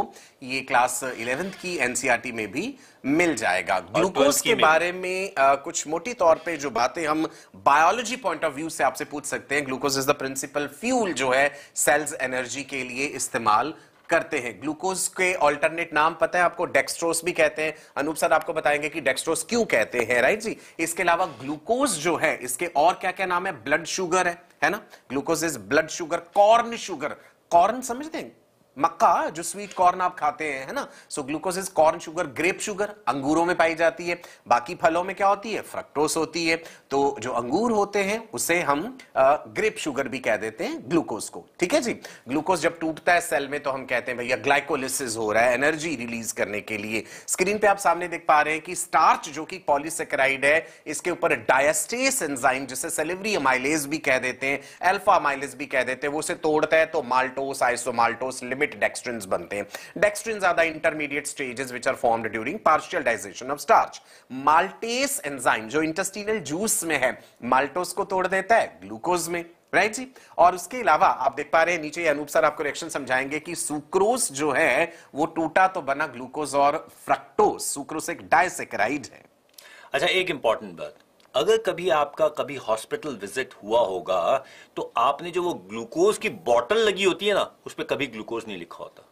Speaker 1: ये क्लास इलेवेंथ की एनसीईआरटी e में भी मिल जाएगा ग्लूकोज के बारे में आ, कुछ मोटी तौर पे जो बातें हम बायोलॉजी पॉइंट ऑफ व्यू से आपसे पूछ सकते हैं glucose is the principal fuel जो है सेल्स एनर्जी के लिए इस्तेमाल करते हैं ग्लूकोज के ऑल्टरनेट नाम पता है आपको डेक्स्ट्रोस भी कहते हैं अनूप सर आपको बताएंगे कि डेक्स्ट्रोस क्यों कहते हैं राइट जी इसके अलावा ग्लूकोज जो है इसके और क्या क्या नाम है ब्लड शुगर है है ना glucose is blood sugar corn sugar corn समझते हैं मक्का जो स्वीट कॉर्न आप खाते हैं है ना so glucose is corn sugar grape sugar अंगूरों में पाई जाती है बाकी फलों में क्या होती है फ्रक्टोस होती है तो जो अंगूर होते हैं उसे हम आ, ग्रेप शुगर भी कह देते हैं ग्लूकोज को ठीक है जी ग्लूकोज जब टूटता है सेल में तो हम कहते हैं भैया ग्लाइकोलिसिस हो रहा है एनर्जी रिलीज करने के लिए स्क्रीन पे आप सामने देख पा रहे हैं कि स्टार्च जो कि पॉलीसेक्राइड है इसके ऊपर डायस्टेस एंजाइम जिसे सेलिवरी अमाइलेज भी कह देते हैं एल्फा अमाइलेज भी कह देते हैं वो उसे तोड़ता है तो maltose isomaltose limit intermediate dextrins बनते हैं dextrins are the intermediate stages which are formed during partial digestion of starch maltase enzyme जो इंटेस्टिनल जूस में है माल्टोस को तोड़ देता है ग्लूकोज में राइट जी और उसके अलावा आप देख पा रहे हैं नीचे अनूप सर आपको रिएक्शन समझाएंगे कि सुक्रोज जो है वो टूटा तो बना ग्लूकोज और फ्रक्टोज सुक्रोज एक डायसेक्राइड है अच्छा एक इंपॉर्टेंट बात
Speaker 2: अगर कभी आपका कभी हॉस्पिटल विजिट हुआ होगा तो आपने जो वो ग्लूकोज की
Speaker 1: बॉटल लगी होती है ना उस पर कभी ग्लूकोज नहीं लिखा होता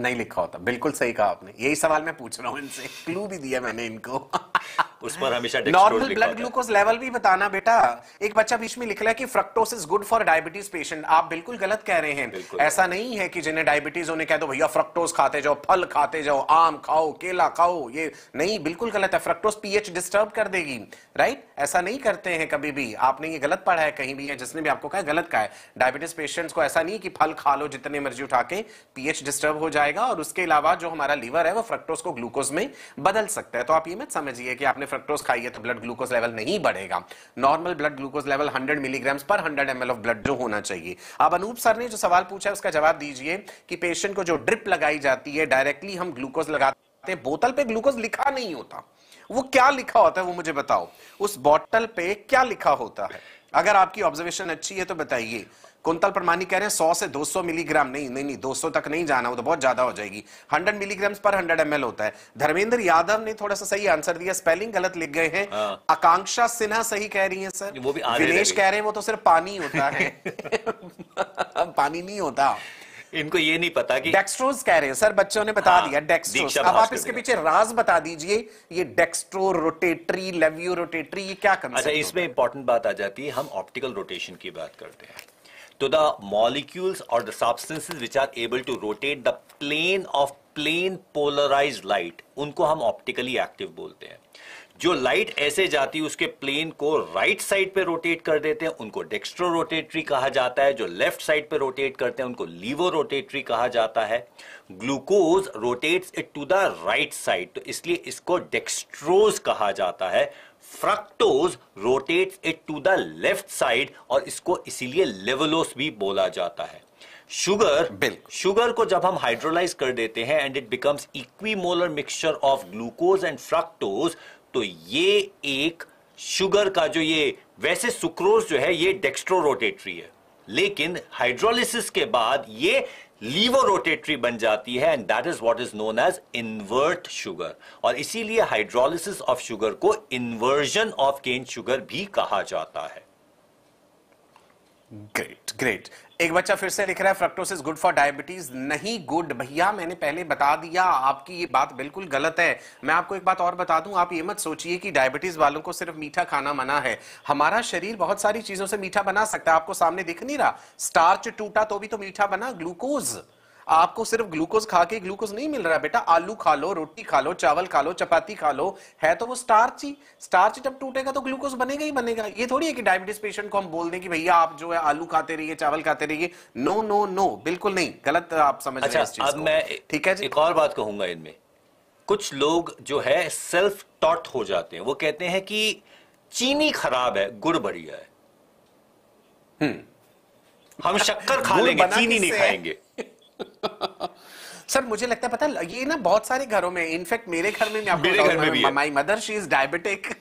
Speaker 1: नहीं लिखा होता बिल्कुल सही कहा आपने यही सवाल मैं पूछ रहा हूँ इनसे क्लू भी दिया मैंने इनको उस पर हमेशा नॉर्मल ब्लड ग्लूकोज लेवल भी बताना बेटा एक बच्चा बीच में लिख रहा है कि fructose is good for diabetes patient आप बिल्कुल गलत कह रहे हैं ऐसा नहीं है कि जिन्हें डायबिटीज होने कह दो भैया फ्रक्टोस खाते जाओ फल खाते जाओ आम खाओ केला खाओ ये नहीं बिल्कुल गलत है फ्रक्टोस पीएच डिस्टर्ब कर देगी राइट ऐसा नहीं करते हैं कभी भी आपने ये गलत पढ़ा है कहीं भी है जिसने भी आपको कहा गलत कहा है डायबिटीज पेशेंट्स को ऐसा नहीं कि फल खा लो जितने मर्जी उठा के पीएच डिस्टर्ब हो जाएगा और उसके अलावा जो हमारा लीवर है वो फ्रक्टोस को ग्लूकोज में बदल सकता है तो आप ये मत समझिए कि आपने फ्रक्टोज खाइए तो ब्लड ग्लूकोज लेवल नहीं बढ़ेगा normal blood glucose level 100 milligram पर 100 एम ऑफ ब्लड जो होना चाहिए अब अनूप सर ने जो सवाल पूछा उसका जवाब दीजिए कि पेशेंट को जो ड्रिप लगाई जाती है डायरेक्टली हम ग्लूकोज लगाते हैं बोतल पे ग्लूकोज लिखा नहीं होता वो क्या लिखा होता है वो मुझे बताओ उस बॉटल पे क्या लिखा होता है अगर आपकी ऑब्जर्वेशन अच्छी है तो बताइए कुंतल परमानी कह रहे हैं 100 से 200 मिलीग्राम नहीं नहीं नहीं 200 तक नहीं जाना वो तो बहुत ज्यादा हो जाएगी 100 मिलीग्राम पर 100 एम होता है धर्मेंद्र यादव ने थोड़ा सा सही आंसर दिया स्पेलिंग गलत लिख गए हैं हाँ। आकांक्षा सिन्हा सही कह रही है सर वो भी कह रहे हैं वो तो सिर्फ पानी होता है पानी नहीं होता इनको ये नहीं पता कि डेक्सट्रोज कह रहे हैं सर बच्चों ने बता हाँ, दिया डेक्सट्रोज अब आप इसके पीछे राज बता दीजिए ये डेक्सट्रो रोटेटरी लेव्यू रोटेटरी ये क्या करना अच्छा
Speaker 2: इसमें इंपॉर्टेंट बात आ जाती है हम ऑप्टिकल रोटेशन की बात करते हैं तो द मॉलिक्यूल्स और the substances which are able to rotate the plane of plane polarise light उनको हम ऑप्टिकली एक्टिव बोलते हैं जो लाइट ऐसे जाती है उसके प्लेन को राइट साइड पे रोटेट कर देते हैं उनको डेक्स्ट्रो रोटेटरी कहा जाता है जो लेफ्ट साइड पे रोटेट करते हैं उनको लीवो रोटेटरी कहा जाता है glucose rotates it to the right side तो इसलिए इसको डेक्स्ट्रोज कहा जाता है fructose rotates it to the left side और इसको इसीलिए लेवलोस भी बोला जाता है शुगर बिल्कुल शुगर को जब हम हाइड्रोलाइज कर देते हैं and it becomes equimolar mixture of glucose and fructose तो ये एक शुगर का जो ये वैसे सुक्रोज जो है ये डेक्स्ट्रो रोटेटरी है लेकिन हाइड्रोलिसिस के बाद ये लीवर रोटेटरी बन जाती है and that is what is known as invert sugar और इसीलिए हाइड्रोलिसिस ऑफ शुगर को इन्वर्जन ऑफ केन शुगर
Speaker 1: भी कहा जाता है ग्रेट ग्रेट एक बच्चा फिर से लिख रहा है फ्रक्टोसिस गुड फॉर डायबिटीज नहीं गुड भैया मैंने पहले बता दिया आपकी ये बात बिल्कुल गलत है मैं आपको एक बात और बता दूं आप ये मत सोचिए कि डायबिटीज वालों को सिर्फ मीठा खाना मना है हमारा शरीर बहुत सारी चीजों से मीठा बना सकता है आपको सामने दिख नहीं रहा स्टार्च टूटा तो भी तो मीठा बना ग्लूकोज आपको सिर्फ ग्लूकोज खा के ग्लूकोज नहीं मिल रहा बेटा आलू खा लो रोटी खा लो चावल खा लो चपाती खा लो है तो वो स्टार्च ही स्टार्च जब टूटेगा तो ग्लूकोज बनेगा ही बनेगा ये थोड़ी है कि डायबिटीज पेशेंट को हम बोल दें कि भैया आप जो है आलू खाते रहिए चावल खाते रहिए नो नो नो बिल्कुल नहीं गलत आप समझ अच्छा, रहे हैं अच्छा,
Speaker 2: मैं ठीक है जी? एक और बात कहूंगा इनमें कुछ लोग जो है सेल्फ टॉट हो जाते हैं वो कहते हैं कि चीनी खराब है गुड़ बढ़िया है हम्म। हम शक्कर खा लेंगे चीनी नहीं खाएंगे
Speaker 1: सर मुझे लगता है पता ये ना बहुत सारे घरों में इनफैक्ट मेरे घर में मैं आपको माई भी मदर शी इज डायबिटिक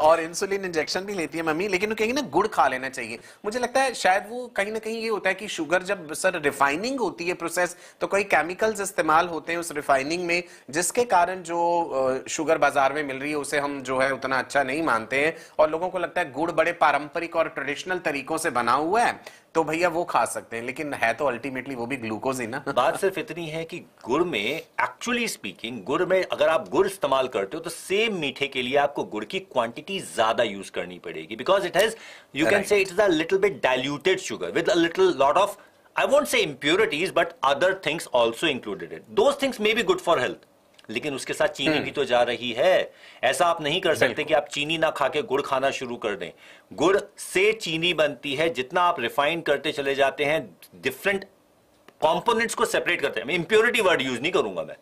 Speaker 1: और इंसुलिन इंजेक्शन भी लेती है मम्मी लेकिन वो कहेंगे ना गुड़ खा लेना चाहिए मुझे लगता है शायद वो कहीं ना कहीं ये होता है कि शुगर जब सर रिफाइनिंग होती है प्रोसेस तो कई केमिकल्स इस्तेमाल होते हैं उस रिफाइनिंग में जिसके कारण जो शुगर बाजार में मिल रही है उसे हम जो है उतना अच्छा नहीं मानते हैं और लोगों को लगता है गुड़ बड़े पारंपरिक और ट्रेडिशनल तरीकों से बना हुआ है तो भैया वो खा सकते हैं लेकिन है तो अल्टीमेटली वो भी ग्लूकोज ही ना बात सिर्फ इतनी है कि गुड़ में एक्चुअली स्पीकिंग
Speaker 2: गुड़ में अगर आप गुड़ इस्तेमाल करते हो तो सेम मीठे के लिए आपको गुड़ की क्वांटिटी क्वांटिटी ज्यादा यूज करनी पड़ेगी because it has you can say it is a little bit diluted sugar with a little lot of I won't say impurities but other things also included it though things may be good for health लेकिन उसके साथ चीनी भी hmm. तो जा रही है ऐसा आप नहीं कर सकते कि आप चीनी ना खा के गुड़ खाना शुरू कर दें गुड़ से चीनी बनती है जितना आप रिफाइन करते चले जाते हैं डिफरेंट कंपोनेंट्स को सेपरेट करते हैं मैं इंप्योरिटी वर्ड यूज नहीं करूंगा मैं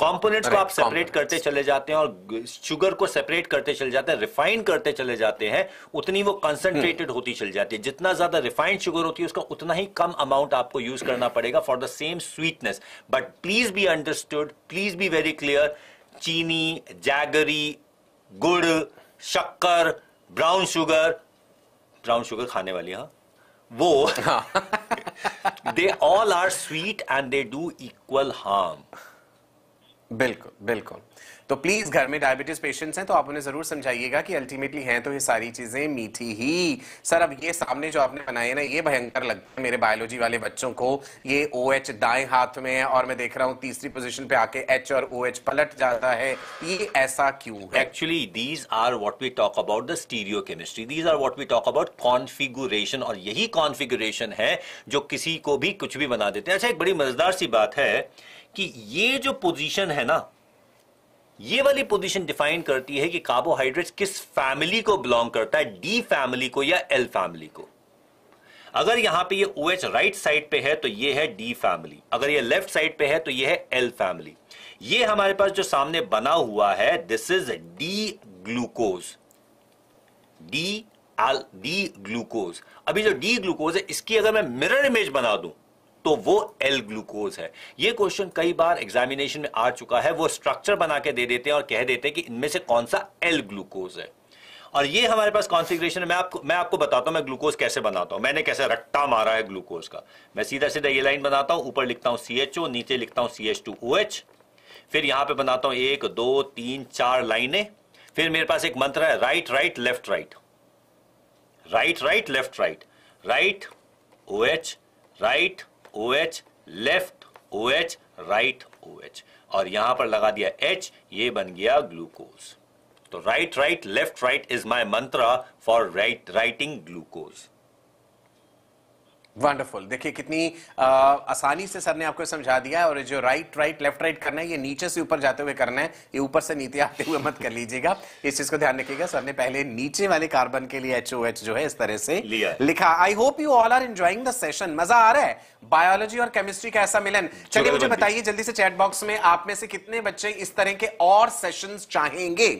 Speaker 2: कंपोनेंट्स को आप सेपरेट करते चले जाते हैं और शुगर को सेपरेट करते चले जाते हैं रिफाइन करते चले जाते हैं उतनी वो कंसंट्रेटेड हम्म। होती चली जाती है जितना ज्यादा रिफाइंड शुगर होती है उसका उतना ही कम अमाउंट आपको यूज करना पड़ेगा for the same sweetness but please be understood please be very clear चीनी जैगरी गुड़ शक्कर ब्राउन शुगर ब्राउन शुगर खाने वाली हाँ वो
Speaker 1: they all are sweet and they do equal harm बिल्कुल बिल्कुल तो प्लीज घर में डायबिटीज पेशेंट्स हैं तो आप उन्हें जरूर समझाइएगा कि अल्टीमेटली हैं तो ये सारी चीजें मीठी ही सर अब ये सामने जो आपने बनाए ना ये भयंकर लगता है मेरे बायोलॉजी वाले बच्चों को ये ओ एच दाएं हाथ में है और मैं देख रहा हूँ तीसरी पोजीशन पे आके एच और ओ एच पलट जाता है ये ऐसा क्यों है
Speaker 2: actually these are what we talk about the stereo chemistry these are what we talk about configuration और यही कॉन्फिगुरेशन है जो किसी को भी कुछ भी बना देते हैं अच्छा एक बड़ी मजेदार सी बात है कि ये जो पोजीशन है ना ये वाली पोजीशन डिफाइन करती है कि कार्बोहाइड्रेट किस फैमिली को बिलोंग करता है डी फैमिली को या एल फैमिली को अगर यहां पे ये ओ एच राइट साइड पे है तो ये है डी फैमिली अगर ये लेफ्ट साइड पे है तो ये है एल फैमिली ये हमारे पास जो सामने बना हुआ है this is D glucose D D glucose अभी जो डी ग्लूकोज है इसकी अगर मैं मिरर इमेज बना दूं तो वो एल ग्लूकोज है ये क्वेश्चन कई बार एग्जामिनेशन में आ चुका है वो स्ट्रक्चर बना के दे देते हैं और कह देते हैं कि इनमें से कौन सा एल ग्लूकोज है और ये हमारे पास कॉन्फिग्रेशन मैं आपको मैं आपको बताता हूं मैं ग्लूकोज कैसे बनाता हूं मैंने कैसे रट्टा मारा है ग्लूकोज का मैं सीधा सीधा ये लाइन बनाता हूं ऊपर लिखता हूं सी नीचे लिखता हूं C H two O H फिर यहां पे बनाता हूं एक दो तीन चार लाइनें फिर मेरे पास एक मंत्र है right right left right right right left right right O H right O H left O H right O H और यहां पर लगा दिया एच ये बन गया ग्लूकोज तो right right left right is my mantra for right writing glucose
Speaker 1: wonderful देखिए कितनी आ, आसानी से सर ने आपको समझा दिया और जो राइट राइट लेफ्ट राइट करना है ये नीचे से ऊपर जाते हुए करना है ये ऊपर से नीचे आते हुए मत कर लीजिएगा इस चीज को ध्यान रखिएगा सर ने पहले नीचे वाले कार्बन के लिए एच ओ एच जो है इस तरह से लिया लिखा I hope you all are enjoying the session मजा आ रहा है बायोलॉजी और केमिस्ट्री का ऐसा मिलन चलिए मुझे बताइए जल्दी से चैट बॉक्स में आप में से कितने बच्चे इस तरह के और सेशन चाहेंगे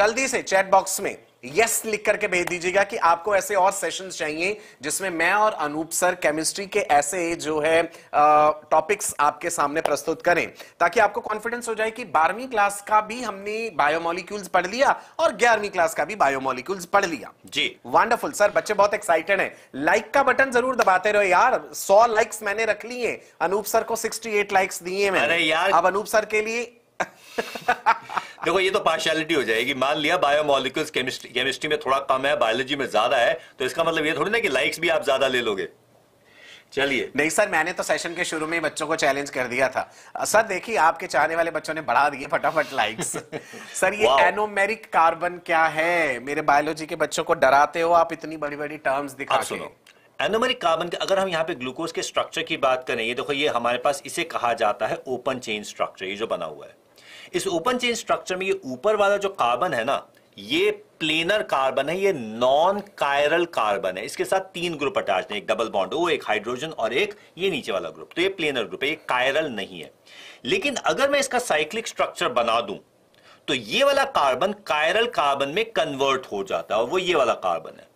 Speaker 1: जल्दी से चैट बॉक्स में यस लिख करके भेज दीजिएगा कि आपको ऐसे और सेशंस चाहिए जिसमें मैं और अनूप सर केमिस्ट्री के ऐसे जो है टॉपिक्स आपके सामने प्रस्तुत करें ताकि आपको कॉन्फिडेंस हो जाए कि बारहवीं क्लास का भी हमने बायोमोलिक्यूल्स पढ़ लिया और ग्यारहवीं क्लास का भी बायोमोलिक्यूल्स पढ़ लिया जी वंडरफुल सर बच्चे बहुत एक्साइटेड है लाइक का बटन जरूर दबाते रहो यार सौ लाइक्स मैंने रख लिए अनूप सर को सिक्सटी लाइक्स दिए मैंने अब अनूप सर के लिए
Speaker 2: देखो ये तो पार्शियलिटी हो जाएगी मान लिया बायोमोलिक्यूल्स केमिस्ट्री केमिस्ट्री में थोड़ा कम है
Speaker 1: बायोलॉजी में ज्यादा है तो इसका मतलब ये थोड़ी ना कि लाइक्स भी आप ज्यादा ले लोगे चलिए नहीं सर मैंने तो सेशन के शुरू में बच्चों को चैलेंज कर दिया था सर देखिए आपके चाहने वाले बच्चों ने बढ़ा दिए फटाफट लाइक्स सर ये एनोमेरिक कार्बन क्या है मेरे बायोलॉजी के बच्चों को डराते हो आप इतनी बड़ी बड़ी टर्म्स दिखा सुनो
Speaker 2: एनोमेरिक कार्बन का अगर हम यहाँ पे ग्लूकोज के स्ट्रक्चर की बात करें ये देखो ये हमारे पास इसे कहा जाता है ओपन चेन स्ट्रक्चर ये जो बना हुआ है इस ओपन चेन स्ट्रक्चर में ये ऊपर वाला जो कार्बन है ना ये प्लेनर कार्बन है ये नॉन कायरल कार्बन है इसके साथ तीन ग्रुप अटैच है एक डबल बॉन्ड वो एक हाइड्रोजन और एक ये नीचे वाला ग्रुप तो ये प्लेनर ग्रुप है ये कायरल नहीं है लेकिन अगर मैं इसका साइक्लिक स्ट्रक्चर बना दूं तो ये वाला कार्बन कायरल कार्बन में कन्वर्ट हो जाता है और वो ये वाला कार्बन है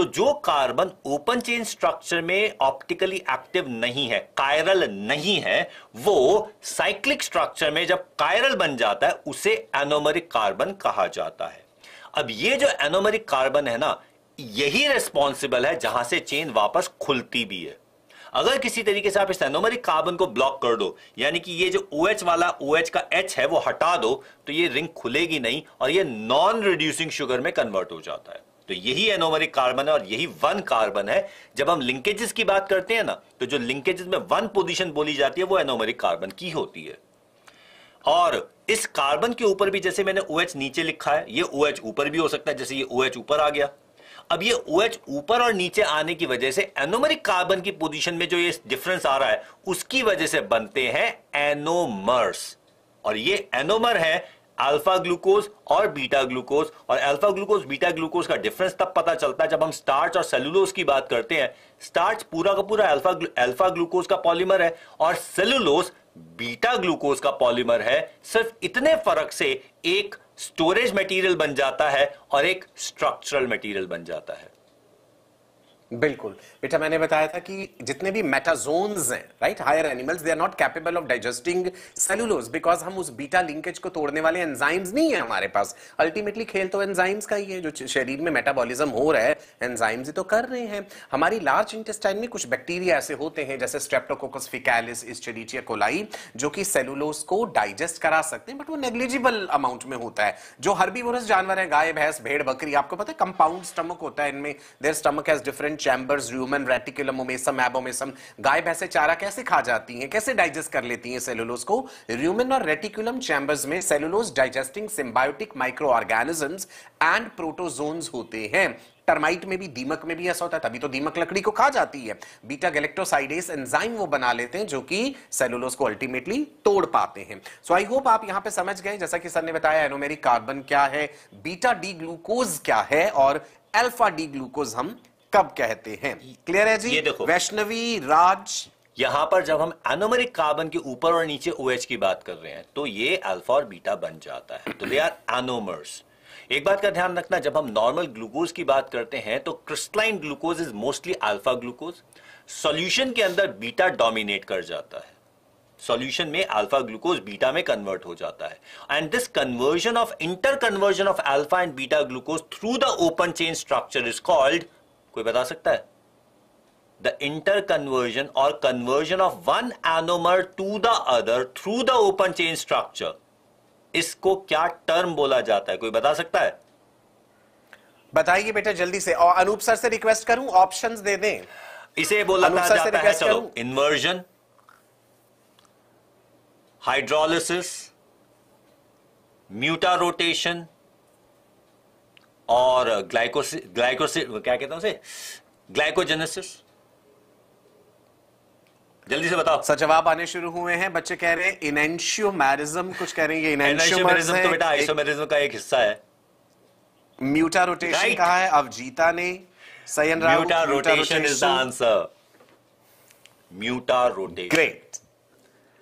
Speaker 2: तो जो कार्बन ओपन चेन स्ट्रक्चर में ऑप्टिकली एक्टिव नहीं है कायरल नहीं है वो साइक्लिक स्ट्रक्चर में जब कायरल बन जाता है उसे एनोमरिक कार्बन कहा जाता है अब ये जो एनोमरिक कार्बन है ना यही रेस्पॉन्सिबल है जहां से चेन वापस खुलती भी है अगर किसी तरीके से आप इस एनोमरिक कार्बन को ब्लॉक कर दो यानी कि ये जो ओ OH वाला ओ OH का एच है वो हटा दो तो ये रिंग खुलेगी नहीं और ये नॉन रिड्यूसिंग शुगर में कन्वर्ट हो जाता है तो यही एनोमरिक कार्बन है और यही वन कार्बन है जब हम लिंकेजेस की बात करते हैं ना तो जो लिंकेजेस में वन पोजीशन बोली जाती है वो एनोमरिक कार्बन की होती है और इस कार्बन के ऊपर भी जैसे मैंने OH नीचे लिखा है ये OH ऊपर भी हो सकता है जैसे ये OH ऊपर आ गया अब ये OH ऊपर और नीचे आने की वजह से एनोमरिक कार्बन की पोजीशन में जो ये डिफरेंस आ रहा है उसकी वजह से बनते हैं एनोमर्स और ये एनोमर है अल्फा ग्लूकोज और बीटा ग्लूकोज और अल्फा ग्लूकोज बीटा ग्लूकोज का डिफरेंस तब पता चलता है जब हम स्टार्च और सेलुलोज की बात करते हैं स्टार्च पूरा का पूरा अल्फा अल्फा ग्लूकोज का पॉलीमर है और सेलुलोज बीटा ग्लूकोज का पॉलीमर है सिर्फ इतने फर्क से एक स्टोरेज मटेरियल बन जाता है और एक स्ट्रक्चरल मटेरियल
Speaker 1: बन जाता है बिल्कुल बेटा मैंने बताया था कि जितने भी मेटाजोन्स हैं right higher animals they are not capable of digesting cellulose because हम उस बीटा लिंकेज को तोड़ने वाले एंजाइम्स नहीं है हमारे पास अल्टीमेटली खेल तो एंजाइम्स का ही है जो शरीर में मेटाबॉलिज्म हो रहा है एंजाइम्स ही तो कर रहे हैं हमारी लार्ज इंटेस्टाइन में कुछ बैक्टीरिया ऐसे होते हैं जैसे स्ट्रेप्टोकोकस फिकैलिस कोलाई जो कि सेलुलोज को डाइजेस्ट करा सकते हैं बट वो नेग्लिजिबल अमाउंट में होता है जो भी जानवर है गाय भैंस भेड़ बकरी आपको पता है कंपाउंड स्टमक होता है इनमें their stomach has different chambers rumen reticulum omasum abomasum गाय भैंसे चारा कैसे खा जाती हैं कैसे डाइजेस्ट कर लेती हैं सेलुलोज को र्यूमन और रेटिकुलम चैम्बर्स में cellulose digesting symbiotic micro organisms and protozoans होते हैं टर्माइट में भी दीमक में भी ऐसा होता है तभी तो दीमक लकड़ी को खा जाती है बीटा गैलेक्टोसाइडेस एंजाइम वो बना लेते हैं जो कि सेलुलोज को अल्टीमेटली तोड़ पाते हैं सो आई होप आप यहां पे समझ गए जैसा कि सर ने बताया एनोमेरिक कार्बन क्या है बीटा डी ग्लूकोज क्या है और अल्फा डी ग्लूकोज हम कब कहते हैं क्लियर है जी ये देखो वैष्णवी राज
Speaker 2: यहाँ पर जब हम एनोमरिक कार्बन के ऊपर और नीचे ओ OH की बात कर रहे हैं तो ये अल्फा और बीटा बन जाता है तो दे आर एनोमर्स एक बात का ध्यान रखना जब हम नॉर्मल ग्लूकोज की बात करते हैं तो crystalline glucose is mostly alpha glucose solution के अंदर बीटा डोमिनेट कर जाता है सॉल्यूशन में अल्फा ग्लूकोज बीटा में कन्वर्ट हो जाता है and this conversion of inter conversion of alpha and beta glucose through the open chain structure is called कोई बता सकता है द इंटर कन्वर्जन और conversion of one anomer to the other through the open chain structure इसको क्या term बोला जाता है कोई बता सकता है
Speaker 1: बताइए बेटा जल्दी से और अनूप सर से रिक्वेस्ट करूं ऑप्शंस दे दें इसे बोला जाता है चलो
Speaker 2: इन्वर्जन हाइड्रोलिसिस म्यूटा रोटेशन और ग्लाइकोसि
Speaker 1: ग्लाइकोसि क्या कहता हूं उसे ग्लाइकोजेनेसिस जल्दी से बताओ सर जवाब आने शुरू हुए हैं बच्चे कह रहे हैं इनेंशियोमैरिज्म कुछ कह रहे हैं ये तो बेटा आइसोमेरिज्म का एक हिस्सा है म्यूटा रोटेशन कहा है अवजीता ने Sayan Rao mutarotation is the answer mutarotation great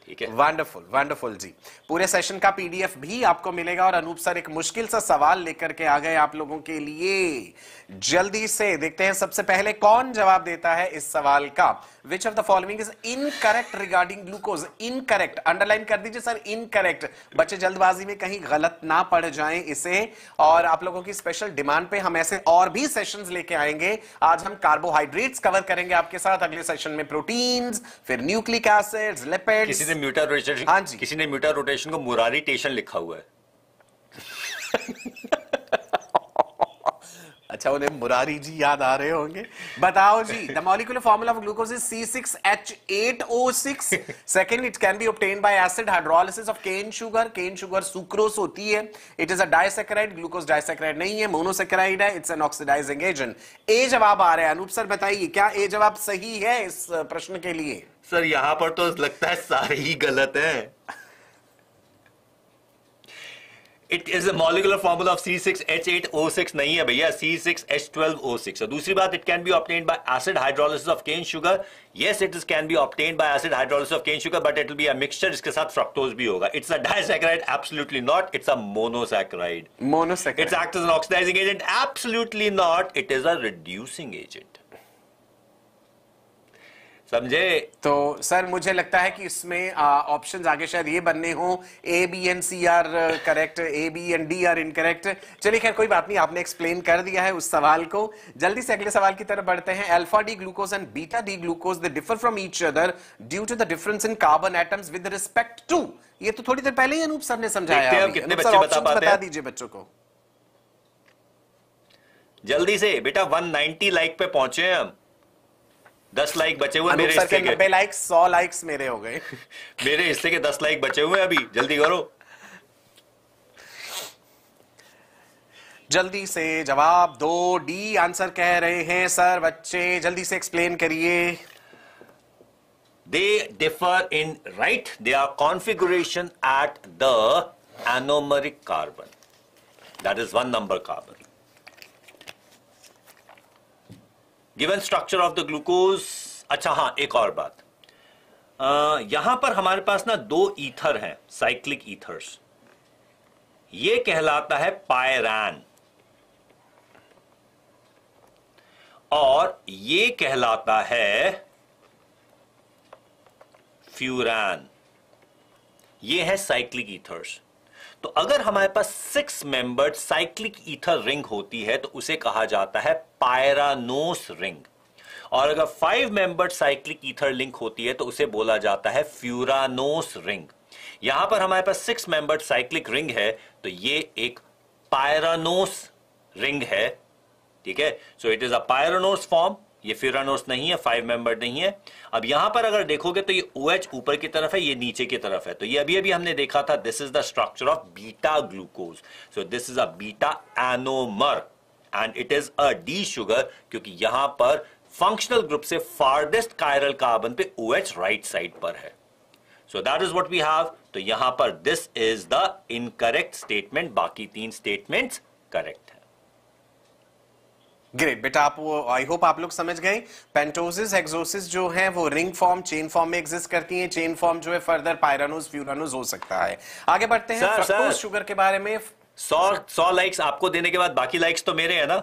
Speaker 1: ठीक है वंडरफुल वंडरफुल जी पूरे सेशन का पीडीएफ भी आपको मिलेगा और अनूप सर एक मुश्किल सा सवाल लेकर के आ गए आप लोगों के लिए जल्दी से देखते हैं सबसे पहले कौन जवाब देता है इस सवाल का which of the following is incorrect regarding glucose incorrect underline कर दीजिए सर इनकरेक्ट बच्चे जल्दबाजी में कहीं गलत ना पड़ जाए इसे और आप लोगों की स्पेशल डिमांड पे हम ऐसे और भी सेशन लेके आएंगे आज हम कार्बोहाइड्रेट्स कवर करेंगे आपके साथ अगले सेशन में प्रोटीन फिर nucleic acids lipids
Speaker 2: mutarotation हाँ जी किसी ने म्यूटर रोटेशन को मुरारी टेशन लिखा हुआ
Speaker 1: है अच्छा उन्हें मुरारी जी याद आ रहे होंगे बताओ जी the molecular formula of glucose is C6H8O6 second it can be obtain by acid hydrolysis of cane sugar cane sugar sucrose होती है it is a disaccharide glucose disaccharide नहीं है मोनोसैकेराइड है it's an oxidizing agent A जवाब आ रहा है Anoop sir बताइए क्या ए जवाब सही है इस प्रश्न के लिए
Speaker 2: सर यहाँ पर तो लगता है सारे ही गलत हैं it is a molecular formula of six नहीं है भैया सी सिक्स ओ सिक्स दूसरी बात it can be obtain by acid hydrolysis of cane sugar yes it is can be obtain by acid hydrolysis of cane sugar but it be mixture इसके साथ fructose भी होगा it's a disaccharide absolutely not it's a monosaccharide monosaccharide it's act an oxidizing agent absolutely not it
Speaker 1: is a reducing agent समझे तो sir मुझे लगता है कि इसमें ऑप्शंस आगे शायद ये बनने हो A B and C are correct A B and D are incorrect चलिए खैर कोई बात नहीं आपने एक्सप्लेन कर दिया है उस सवाल को जल्दी से अगले सवाल की तरफ बढ़ते हैं alpha D glucose and beta D glucose they differ from each other due to the difference in carbon atoms with respect to ये तो थोड़ी देर पहले ही अनूप सर ने समझाया बता बता दीजिए बच्चों को
Speaker 2: जल्दी से बेटा 190 लाइक पे पहुंचे हम दस लाइक बचे हुए मेरे हिस्से के
Speaker 1: लाइक सौ लाइक्स मेरे हो गए
Speaker 2: मेरे हिस्से के दस लाइक बचे हुए अभी जल्दी करो
Speaker 1: जल्दी से जवाब दो डी आंसर कह रहे हैं सर बच्चे जल्दी से एक्सप्लेन करिए
Speaker 2: differ in right they are configuration at the anomeric carbon that is one number carbon given structure of the glucose अच्छा हाँ एक और बात आ, यहां पर हमारे पास ना दो ईथर हैं साइक्लिक ईथर्स ये कहलाता है पायरान और ये कहलाता है फ्यूरान ये है साइक्लिक ईथर्स तो अगर हमारे पास six membered cyclic ether ring होती है तो उसे कहा जाता है पायरानोस रिंग और अगर five membered cyclic ether link होती है तो उसे बोला जाता है फ्यूरानोस रिंग यहां पर हमारे पास सिक्स मेंबर्ड साइक्लिक रिंग है तो ये एक पायरानोस रिंग है ठीक है so it is a pyranose form ये फिरानोस नहीं है फाइव मेंबर नहीं है अब यहां पर अगर देखोगे तो ये ओ OH ऊपर की तरफ है ये नीचे की तरफ है तो ये अभी अभी हमने देखा था this is the structure of beta glucose so this is a beta anomer and it is a D sugar क्योंकि यहां पर फंक्शनल ग्रुप से फार्डेस्ट कायरल कार्बन पे ओ एच राइट साइड पर है so that is what we have तो यहां पर this is the incorrect
Speaker 1: statement बाकी तीन स्टेटमेंट करेक्ट है ग्रेट बेटा आप वो आई होप आप लोग समझ गए पेंटोसिस एक्सोसिस जो है वो रिंग फॉर्म चेन फॉर्म में एग्जिस्ट करती है चेन फॉर्म जो है फर्दर पायरानोज फ्यूरानोज हो सकता है आगे बढ़ते हैं सर, शुगर के बारे में सौ सौ लाइक्स आपको देने के बाद बाकी लाइक्स तो मेरे है ना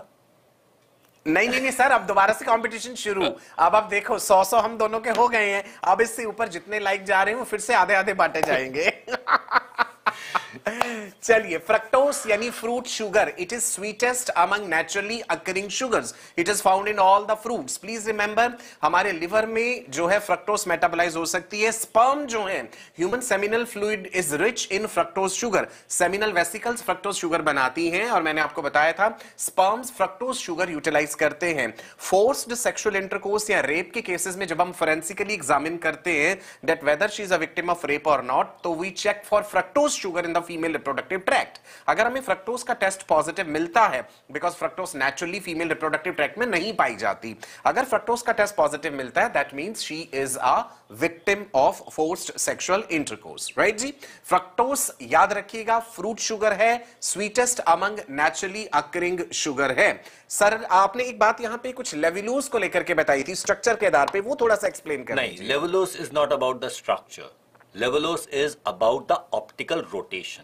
Speaker 1: नहीं नहीं नहीं सर अब दोबारा से कंपटीशन शुरू अब आप देखो सौ सौ हम दोनों के हो गए हैं अब इससे ऊपर जितने लाइक जा रहे हैं वो फिर से आधे आधे बांटे जाएंगे चलिए फ्रक्टोस यानी fruit sugar it is sweetest among naturally occurring sugars it is found in all the fruits please remember हमारे लिवर में जो है फ्रक्टोस मेटाबोलाइज हो सकती है स्पर्म जो है human seminal fluid is rich in fructose sugar seminal vesicles fructose sugar बनाती हैं और मैंने आपको बताया था स्पर्म्स फ्रक्टोस शुगर यूटिलाइज करते हैं फोर्स्ड सेक्सुअल इंटरकोर्स या रेप के केसेस में जब हम फोरेंसिकली एग्जामिन करते हैं that whether she is a victim of rape और नॉट तो we check for fructose sugar in the female reproductive tract अगर हमें फ्रक्टोज का टेस्ट पॉजिटिव मिलता है because fructose naturally female reproductive tract में नहीं पाई जाती अगर फ्रक्टोज का टेस्ट पॉजिटिव मिलता है that means she is a victim of forced sexual intercourse right जी फ्रक्टोस याद रखिएगा फ्रूट शुगर है sweetest among naturally occurring sugar है सर आपने एक बात यहां पे कुछ लेवलोस को लेकर के बताई थी स्ट्रक्चर के आधार पे वो थोड़ा सा एक्सप्लेन कर नहीं
Speaker 2: levulose is not about the structure levulose is about the optical rotation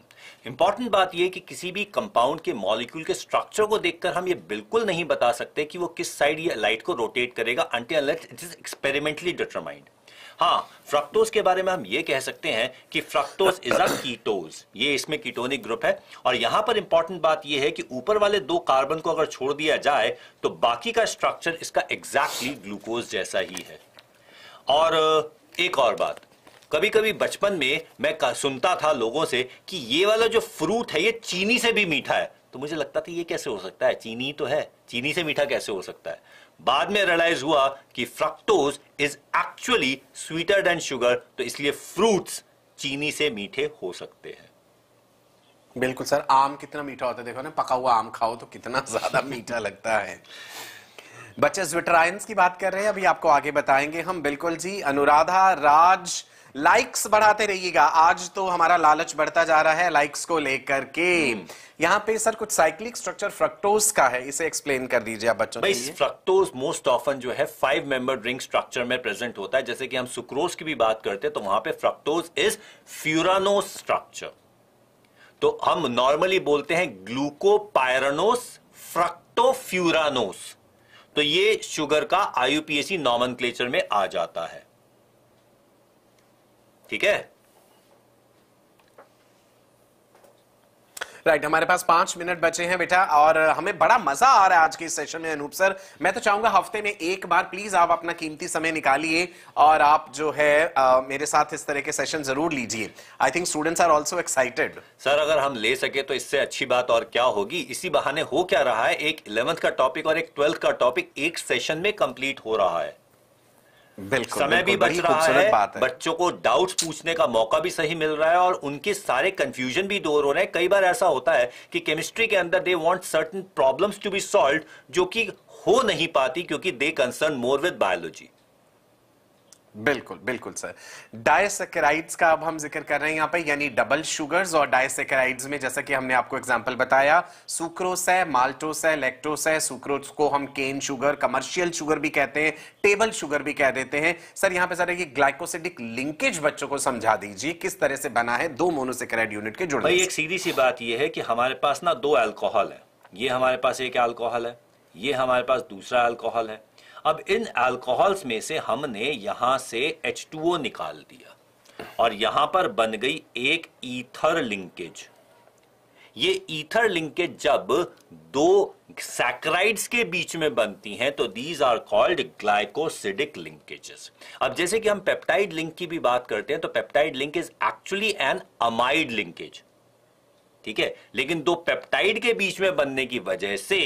Speaker 2: important बात यह कि किसी भी कंपाउंड के मॉलिक्यूल के स्ट्रक्चर को देखकर हम ये बिल्कुल नहीं बता सकते कि वो किस साइड ये लाइट को रोटेट करेगा until it is experimentally determined हाँ फ्रक्टोज के बारे में हम ये कह सकते हैं कि फ्रक्टोज इज अ कीटोज ये इसमें कीटोनिक ग्रुप है और यहां पर इंपॉर्टेंट बात यह है कि ऊपर वाले दो कार्बन को अगर छोड़ दिया जाए तो बाकी का स्ट्रक्चर इसका एग्जैक्टली exactly ग्लूकोज जैसा ही है और एक और बात कभी कभी बचपन में मैं सुनता था लोगों से कि ये वाला जो फ्रूट है ये चीनी से भी मीठा है तो मुझे लगता था ये कैसे हो सकता है चीनी तो है चीनी से मीठा कैसे हो सकता है बाद में रियलाइज हुआ कि fructose is actually sweeter
Speaker 1: than sugar तो इसलिए फ्रूट्स चीनी से मीठे हो सकते हैं बिल्कुल सर आम कितना मीठा होता है देखो ना पका हुआ आम खाओ तो कितना ज्यादा मीठा लगता है बच्चे स्विटराइंस की बात कर रहे हैं अभी आपको आगे बताएंगे हम बिल्कुल जी अनुराधा राज लाइक्स बढ़ाते रहिएगा आज तो हमारा लालच बढ़ता जा रहा है लाइक्स को लेकर के हम्म। यहाँ पे सर कुछ साइक्लिक स्ट्रक्चर फ्रक्टोज का है इसे एक्सप्लेन कर दीजिए आप बच्चों भाई
Speaker 2: फ्रक्टोज मोस्ट ऑफन जो है फाइव मेंबर रिंग स्ट्रक्चर में प्रेजेंट होता है जैसे कि हम सुक्रोज की भी बात करते हैं तो वहां पे फ्रक्टोज इज फ्यूरानो स्ट्रक्चर तो हम नॉर्मली बोलते हैं ग्लूकोपायरनोस फ्रक्टोफ्यूरानोस तो ये शुगर का आयुपीएसी नॉमन में आ जाता है
Speaker 1: ठीक है राइट right, हमारे पास पांच मिनट बचे हैं बेटा और हमें बड़ा मजा आ रहा है आज के इस सेशन में अनूप सर मैं तो चाहूंगा हफ्ते में एक बार प्लीज आप अपना कीमती समय निकालिए और आप जो है आ, मेरे साथ इस तरह के सेशन जरूर लीजिए I think students are also excited sir अगर हम
Speaker 2: ले सके तो इससे अच्छी बात और क्या होगी इसी बहाने हो क्या रहा है एक इलेवंथ का टॉपिक और एक ट्वेल्थ का टॉपिक एक सेशन में कंप्लीट हो रहा है बिल्कुल समय बिल्कुल, भी बच रहा है, है बच्चों को डाउट्स पूछने का मौका भी सही मिल रहा है और उनके सारे कंफ्यूजन भी दूर हो रहे हैं कई बार ऐसा होता है कि केमिस्ट्री के अंदर they want certain problems to be solve जो कि
Speaker 1: हो नहीं पाती क्योंकि they concern more with biology बिल्कुल बिल्कुल सर डायसेकेराइड्स का अब हम जिक्र कर रहे हैं यहाँ पे यानी डबल शुगर्स और डायसेकेराइड्स में जैसा कि हमने आपको एग्जांपल बताया सुक्रोस है माल्टोस है लेक्टोस है सुक्रोस को हम केन शुगर कमर्शियल शुगर भी कहते हैं टेबल शुगर भी कह देते हैं सर यहाँ पे सर ये ग्लाइकोसिडिक लिंकेज बच्चों को समझा दीजिए किस तरह से बना है दो मोनोसेकेराइड यूनिट के जुड़े एक
Speaker 2: सीधी सी बात यह है कि हमारे पास ना दो एल्कोहल है ये हमारे पास एक एल्कोहल है ये हमारे पास दूसरा एल्कोहल है अब इन अल्कोहल्स में से हमने यहां से एच निकाल दिया और यहां पर बन गई एक ईथर लिंकेज ये ईथर लिंकेज जब दो सैक्राइड्स के बीच में बनती हैं तो these are called glycosidic linkages अब जैसे कि हम पेप्टाइड लिंक की भी बात करते हैं तो peptide link is actually an amide linkage ठीक है लेकिन दो पेप्टाइड के बीच में बनने की वजह से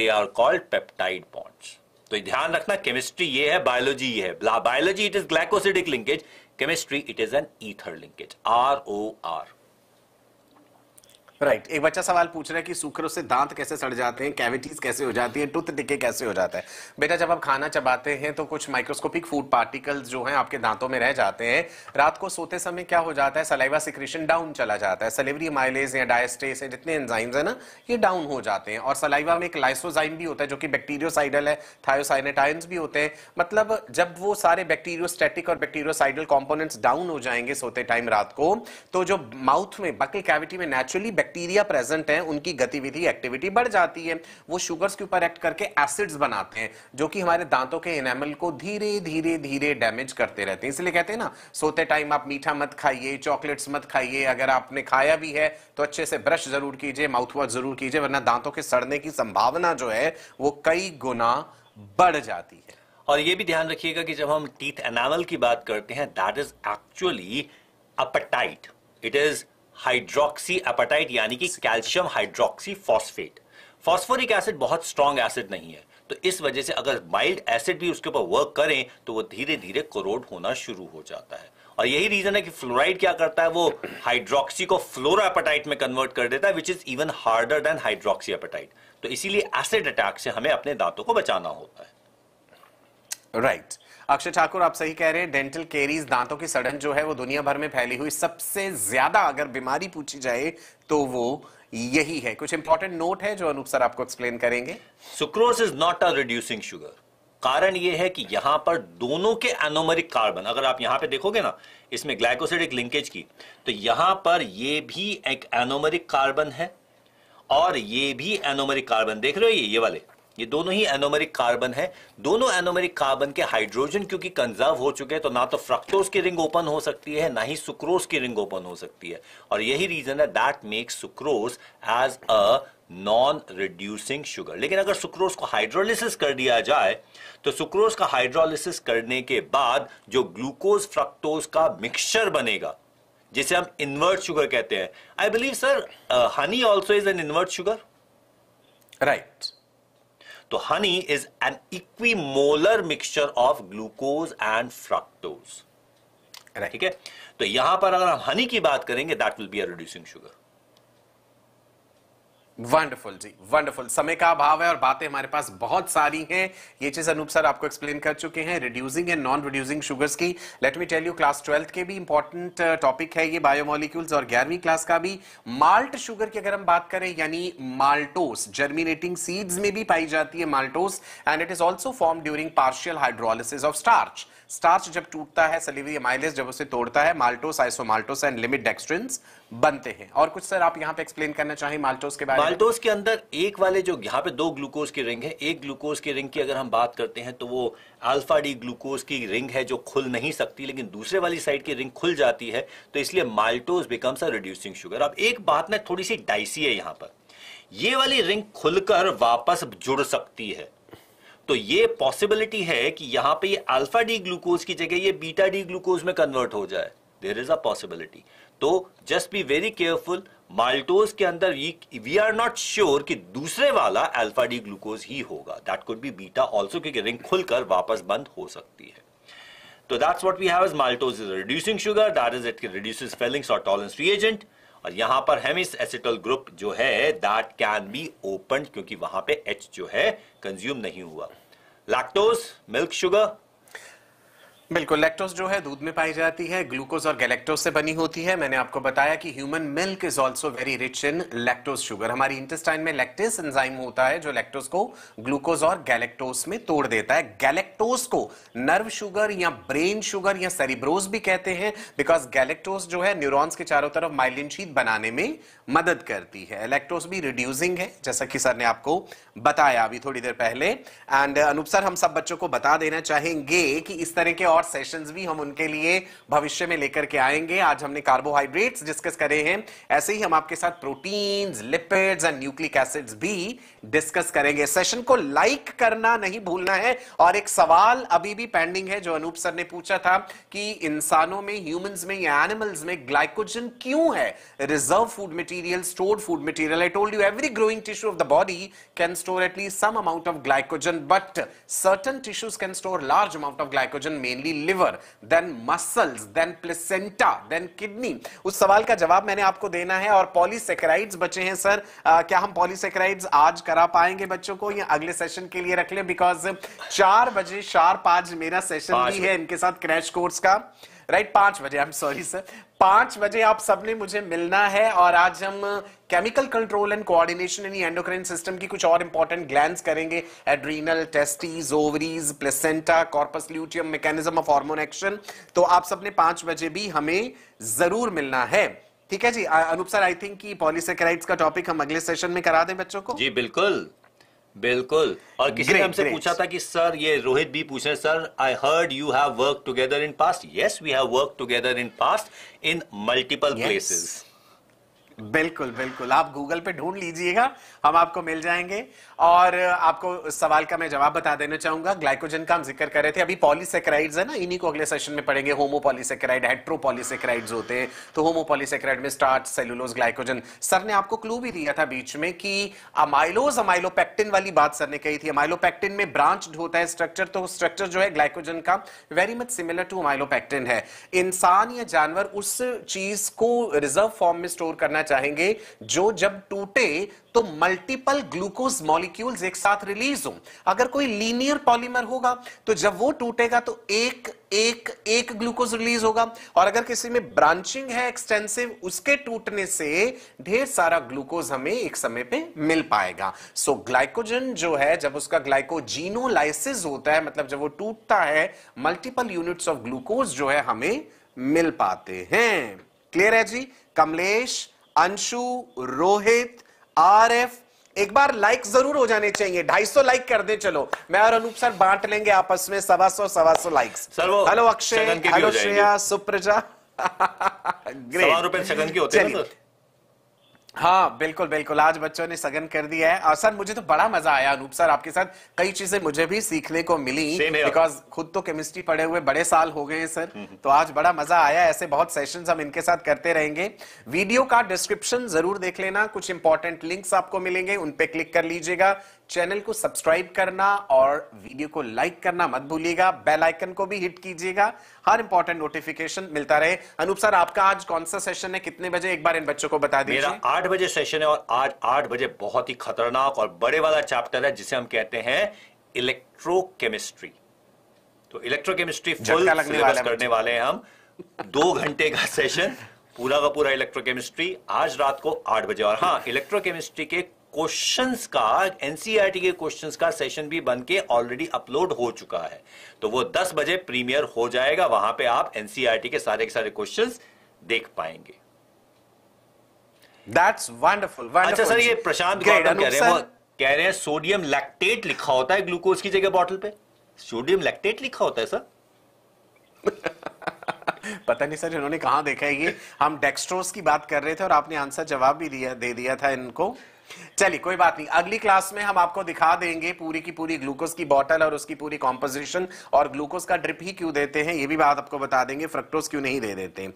Speaker 2: they are called peptide bonds तो ध्यान रखना केमिस्ट्री ये है बायोलॉजी ये है biology it is glycosidic linkage chemistry it is an ether linkage R O R
Speaker 1: right right. एक बच्चा सवाल पूछ रहा है कि सूखर से दांत कैसे सड़ जाते हैं कैविटीज कैसे हो जाती है टूथ टिके कैसे हो जाता है बेटा जब आप खाना चबाते हैं तो कुछ माइक्रोस्कोपिक फूड पार्टिकल्स जो हैं आपके दांतों में रह जाते हैं रात को सोते समय क्या हो जाता है सलाइवा सिक्रेशन डाउन चला जाता है सलेवरी माइलेज या डायस्टेस या जितने एंजाइम्स है ना ये डाउन हो जाते हैं और सलाइवा में एक लाइसोजाइम भी होता है जो कि बैक्टीरियोसाइडल है थायोसाइनेटाइन्स भी होते हैं मतलब जब वो सारे बैक्टीरियोस्टेटिक और बैक्टीरियोसाइडल कॉम्पोनेंट्स डाउन हो जाएंगे सोते टाइम रात को तो जो माउथ में बकल कैविटी में नेचुरली बैक्टीरिया प्रेजेंट हैं उनकी गतिविधि एक्टिविटी बढ़ जाती है वो शुगर्स के ऊपर एक्ट करके एसिड्स बनाते हैं जो कि हमारे दांतों के इनेमल को धीरे धीरे धीरे डैमेज करते रहते हैं इसलिए कहते हैं ना सोते टाइम आप मीठा मत खाइए चॉकलेट्स मत खाइए अगर आपने खाया भी है तो अच्छे से ब्रश जरूर कीजिए माउथ वॉश जरूर कीजिए वरना दांतों के सड़ने की संभावना जो है वो कई गुना बढ़ जाती है
Speaker 2: और ये भी ध्यान रखिएगा कि जब हम टीथ एनामल की बात करते हैं that is actually apatite it is hydroxy apatite यानी कि calcium hydroxy phosphate phosphoric acid बहुत स्ट्रॉन्ग एसिड नहीं है तो इस वजह से अगर माइल्ड एसिड भी उसके ऊपर वर्क करें तो वो धीरे धीरे कोरोड होना शुरू हो जाता है और यही रीजन है कि फ्लोराइड क्या करता है वो हाइड्रोक्सी को फ्लोरापेटाइट में कन्वर्ट कर देता है which is even harder than hydroxy apatite तो इसीलिए एसिड अटैक से हमें अपने दांतों को बचाना होता है
Speaker 1: राइट right. अक्षय ठाकुर आप सही कह रहे हैं डेंटल केरीज दांतों की सड़न जो है वो दुनिया भर में फैली हुई सबसे ज्यादा अगर बीमारी पूछी जाए तो वो यही है कुछ इंपॉर्टेंट नोट है जो अनूप सर आपको एक्सप्लेन करेंगे
Speaker 2: sucrose is not a reducing sugar कारण यह है कि यहां पर दोनों के एनोमरिक कार्बन अगर आप यहां पे देखोगे ना इसमें ग्लाइकोसिडिक लिंकेज की तो यहां पर यह भी एक एनोमरिक कार्बन है और ये भी एनोमरिक कार्बन देख रहे हो ये ये वाले ये दोनों ही एनोमेरिक कार्बन है दोनों एनोमेरिक कार्बन के हाइड्रोजन क्योंकि कंजर्व हो चुके हैं तो ना तो फ्रक्टोज की रिंग ओपन हो सकती है ना ही सुक्रोज की रिंग ओपन हो सकती है और यही रीजन है that makes sucrose as a non reducing sugar लेकिन अगर सुक्रोज को हाइड्रोलिसिस कर दिया जाए तो सुक्रोज का हाइड्रोलिसिस करने के बाद जो ग्लूकोज फ्रक्टोज का मिक्सचर बनेगा जिसे हम इन्वर्ट शुगर कहते हैं I believe sir honey also is an invert sugar right right. तो honey is an equimolar mixture of glucose and fructose
Speaker 1: ठीक है तो यहां पर अगर हम हनी की बात करेंगे that will be a reducing sugar wonderful जी वंडरफुल समय का अभाव है और बातें हमारे पास बहुत सारी हैं ये चीज अनूप सर आपको एक्सप्लेन कर चुके हैं reducing and non reducing sugars की let me tell you class twelfth के भी इंपॉर्टेंट टॉपिक uh, है ये बायोमोलिक्यूल्स और ग्यारहवीं क्लास का भी माल्ट शुगर की अगर हम बात करें यानी माल्टोस जर्मिनेटिंग सीड्स में भी पाई जाती है maltose and it is also form during partial hydrolysis of starch starch जब टूटता है सलीवरी माइलेज जब उसे तोड़ता है maltose isomaltose and limit dextrins बनते हैं और कुछ सर आप यहाँ पे एक्सप्लेन करना चाहें माल्टोस के बारे में माल्टोस
Speaker 2: के अंदर एक वाले जो यहाँ पे दो ग्लूकोज की रिंग है एक ग्लूकोज की रिंग की अगर हम बात करते हैं तो वो अल्फा डी ग्लूकोज की रिंग है जो खुल नहीं सकती लेकिन दूसरे वाली साइड की रिंग खुल जाती है तो इसलिए maltose becomes a reducing sugar अब एक बात ना थोड़ी सी डाइसी है यहाँ पर ये वाली रिंग खुलकर वापस जुड़ सकती है तो ये पॉसिबिलिटी है कि यहां पे ये अल्फा डी ग्लूकोज की जगह ये बीटा डी ग्लूकोज में कन्वर्ट हो जाए देर इज अ पॉसिबिलिटी तो just be very careful maltose के अंदर वी आर नॉट श्योर कि दूसरे वाला अल्फा डी ग्लूकोज ही होगा that could be beta also क्योंकि रिंग खुलकर वापस बंद हो सकती है तो that's what we have is maltose is reducing sugar that is it reduces Fehling's और टॉलरेंस रिएजेंट और यहां पर हेमिस एसिटल ग्रुप जो है दैट कैन बी ओपन क्योंकि वहां पे एच जो है कंज्यूम नहीं हुआ
Speaker 1: lactose, milk sugar, बिल्कुल लैक्टोज जो है दूध में पाई जाती है ग्लूकोज और गैलेक्टोज से बनी होती है मैंने आपको बताया कि human milk is also very rich in lactose sugar हमारी इंटेस्टाइन में लैक्टेस एंजाइम होता है जो लैक्टोज को ग्लूकोज और गैलेक्टोज में तोड़ देता है गैलेक्टोज को नर्व शुगर या ब्रेन शुगर या सेरिब्रोज भी कहते हैं बिकॉज गैलेक्टोज जो है न्यूरोन्स के चारों तरफ माइलिन शीत बनाने में मदद करती है लैक्टोज भी रिड्यूसिंग है जैसा कि सर ने आपको बताया अभी थोड़ी देर पहले एंड अनुप सर हम सब बच्चों को बता देना चाहेंगे कि इस तरह के और और सेशंस भी हम उनके लिए भविष्य में लेकर के आएंगे आज हमने कार्बोहाइड्रेट्स डिस्कस करे हैं ऐसे ही हम आपके साथ proteins lipids and nucleic acids भी डिस्कस करेंगे सेशन को लाइक करना नहीं भूलना है और एक सवाल अभी भी पेंडिंग है जो अनूप सर ने पूछा था कि इंसानों में ह्यूमंस में या एनिमल्स में ग्लाइकोजन क्यों है reserve food material stored food material I told you every growing tissue of the body can store at least some amount of glycogen but certain tissues can store large amount of glycogen mainly the liver then muscles then placenta then kidney उस सवाल का जवाब मैंने आपको देना है और polysaccharides बचे हैं सर आ, क्या हम पॉलीसेकेराइड्स आज करा पाएंगे बच्चों को या अगले सेशन के लिए रख लें बिकॉज चार बजे शार्प आज मेरा सेशन भी है इनके साथ क्रैश कोर्स का राइट right, पांच बजे आई एम सॉरी सर पांच बजे आप सबने मुझे मिलना है और आज हम केमिकल कंट्रोल एंड कोऑर्डिनेशन यानी एंडोक्राइन सिस्टम की कुछ और इंपॉर्टेंट ग्लैंड्स करेंगे adrenal testes ovaries placenta corpus luteum mechanism of hormone action तो आप सबने पांच बजे भी हमें जरूर मिलना है ठीक है जी अनुप सर आई थिंक कि का टॉपिक हम अगले सेशन में करा दें बच्चों को जी बिल्कुल बिल्कुल और किसी ने हमसे पूछा था
Speaker 2: कि सर ये रोहित भी पूछ रहे sir I heard you have work together in past yes we have work together in past in multiple places
Speaker 1: बिल्कुल बिल्कुल आप गूगल पे ढूंढ लीजिएगा हम आपको मिल जाएंगे और आपको उस सवाल का मैं जवाब बता देना चाहूंगा ग्लाइकोजन का हम जिक्र कर रहे थे अभी पॉलीसेक्राइड्स है ना इन्हीं को अगले सेशन में पढ़ेंगे होमोपॉलीसेक्राइड हेट्रोपॉलीसेक्राइड्स होते हैं तो होमोपॉलीसेक्राइड में स्टार्च सेलुलोज ग्लाइकोजन सर ने आपको क्लू भी दिया था बीच में कि अमाइलोज अमाइलोपेक्टिन वाली बात सर ने कही थी अमाइलोपेक्टिन में ब्रांच होता है स्ट्रक्चर तो स्ट्रक्चर जो है ग्लाइकोजन का very much similar to amylopectin है इंसान या जानवर उस चीज को रिजर्व फॉर्म में स्टोर करना चाहेंगे जो जब टूटे तो मल्टीपल ग्लूकोज मॉलिक्यूल्स एक साथ रिलीज हो अगर कोई लीनियर पॉलीमर होगा तो जब वो टूटेगा तो एक एक एक ग्लूकोज रिलीज होगा और अगर किसी में ब्रांचिंग है एक्सटेंसिव उसके टूटने से ढेर सारा ग्लूकोज हमें एक समय पे मिल पाएगा सो so, ग्लाइकोजन जो है जब उसका ग्लाइकोजीनोलाइसिस होता है मतलब जब वो टूटता है मल्टीपल यूनिट्स ऑफ ग्लूकोज जो है हमें मिल पाते हैं क्लियर है जी कमलेश अंशु रोहित आर एफ एक बार लाइक जरूर हो जाने चाहिए ढाई सौ लाइक कर दे चलो मैं और अनूप सर बांट लेंगे आपस में सवा सौ सवा सौ like hello Akshay hello Shreya Supraja great रुपए सेकंड की होते हैं हाँ बिल्कुल बिल्कुल आज बच्चों ने सघन कर दिया है और सर मुझे तो बड़ा मजा आया अनूप सर आपके साथ कई चीजें मुझे भी सीखने को मिली बिकॉज खुद तो केमिस्ट्री पढ़े हुए बड़े साल हो गए हैं सर हम्म, हम्म। तो आज बड़ा मजा आया ऐसे बहुत सेशन हम इनके साथ करते रहेंगे वीडियो का डिस्क्रिप्शन जरूर देख लेना कुछ इंपॉर्टेंट लिंक्स आपको मिलेंगे उनपे क्लिक कर लीजिएगा चैनल को सब्सक्राइब करना और वीडियो को लाइक करना मत भूलिएगा बेल आइकन को भी हिट कीजिएगा हर इंपॉर्टेंट नोटिफिकेशन मिलता रहे अनूप सर आपका आज कौन सा सेशन है कितने बजे एक बार इन बच्चों को बता दीजिए
Speaker 2: आठ बजे सेशन है और आज आठ बजे बहुत ही खतरनाक और बड़े वाला चैप्टर है जिसे हम कहते हैं इलेक्ट्रोकेमिस्ट्री तो इलेक्ट्रोकेमिस्ट्री फुल लगने करने वाले हैं हम दो घंटे का सेशन पूरा का पूरा इलेक्ट्रोकेमिस्ट्री आज रात को आठ बजे और हाँ इलेक्ट्रोकेमिस्ट्री के क्वेश्चंस का एनसीईआरटी e के क्वेश्चंस का सेशन भी बन के ऑलरेडी अपलोड हो चुका है तो वो 10 बजे प्रीमियर हो जाएगा वहां पे आप एनसीईआरटी e के सारे के सारे क्वेश्चंस देख पाएंगे
Speaker 1: दैट्स वंडरफुल अच्छा सर ये प्रशांत कह रहे हैं
Speaker 2: कह रहे हैं सोडियम लैक्टेट लिखा होता है ग्लूकोज की जगह
Speaker 1: बॉटल पे सोडियम लैक्टेट लिखा होता है सर पता नहीं सर इन्होंने कहा देखा है ये हम डेक्स्ट्रोस की बात कर रहे थे और आपने आंसर जवाब भी दिया दे दिया था इनको चलिए कोई बात नहीं अगली क्लास में हम आपको दिखा देंगे पूरी की पूरी ग्लूकोज की बॉटल और उसकी पूरी कॉम्पोजिशन और ग्लूकोज का ड्रिप ही क्यों देते हैं ये भी बात आपको बता देंगे फ्रक्टोज क्यों नहीं दे देते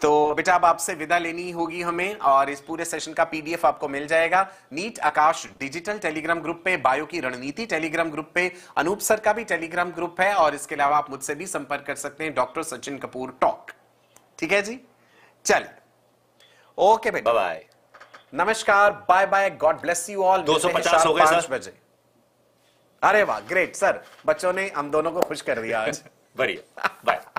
Speaker 1: तो बेटा अब आपसे विदा लेनी होगी हमें और इस पूरे सेशन का पीडीएफ आपको मिल जाएगा NEET Aakash digital Telegram group पे बायो की रणनीति टेलीग्राम ग्रुप पे अनूप सर का भी टेलीग्राम ग्रुप है और इसके अलावा आप मुझसे भी संपर्क कर सकते हैं डॉक्टर सचिन कपूर टॉक ठीक है जी चलिए ओके बेटा बाय नमस्कार bye bye god bless you all दो सौ पचास बजे अरे वाह ग्रेट सर बच्चों ने हम दोनों को खुश कर दिया आज बढ़िया बाय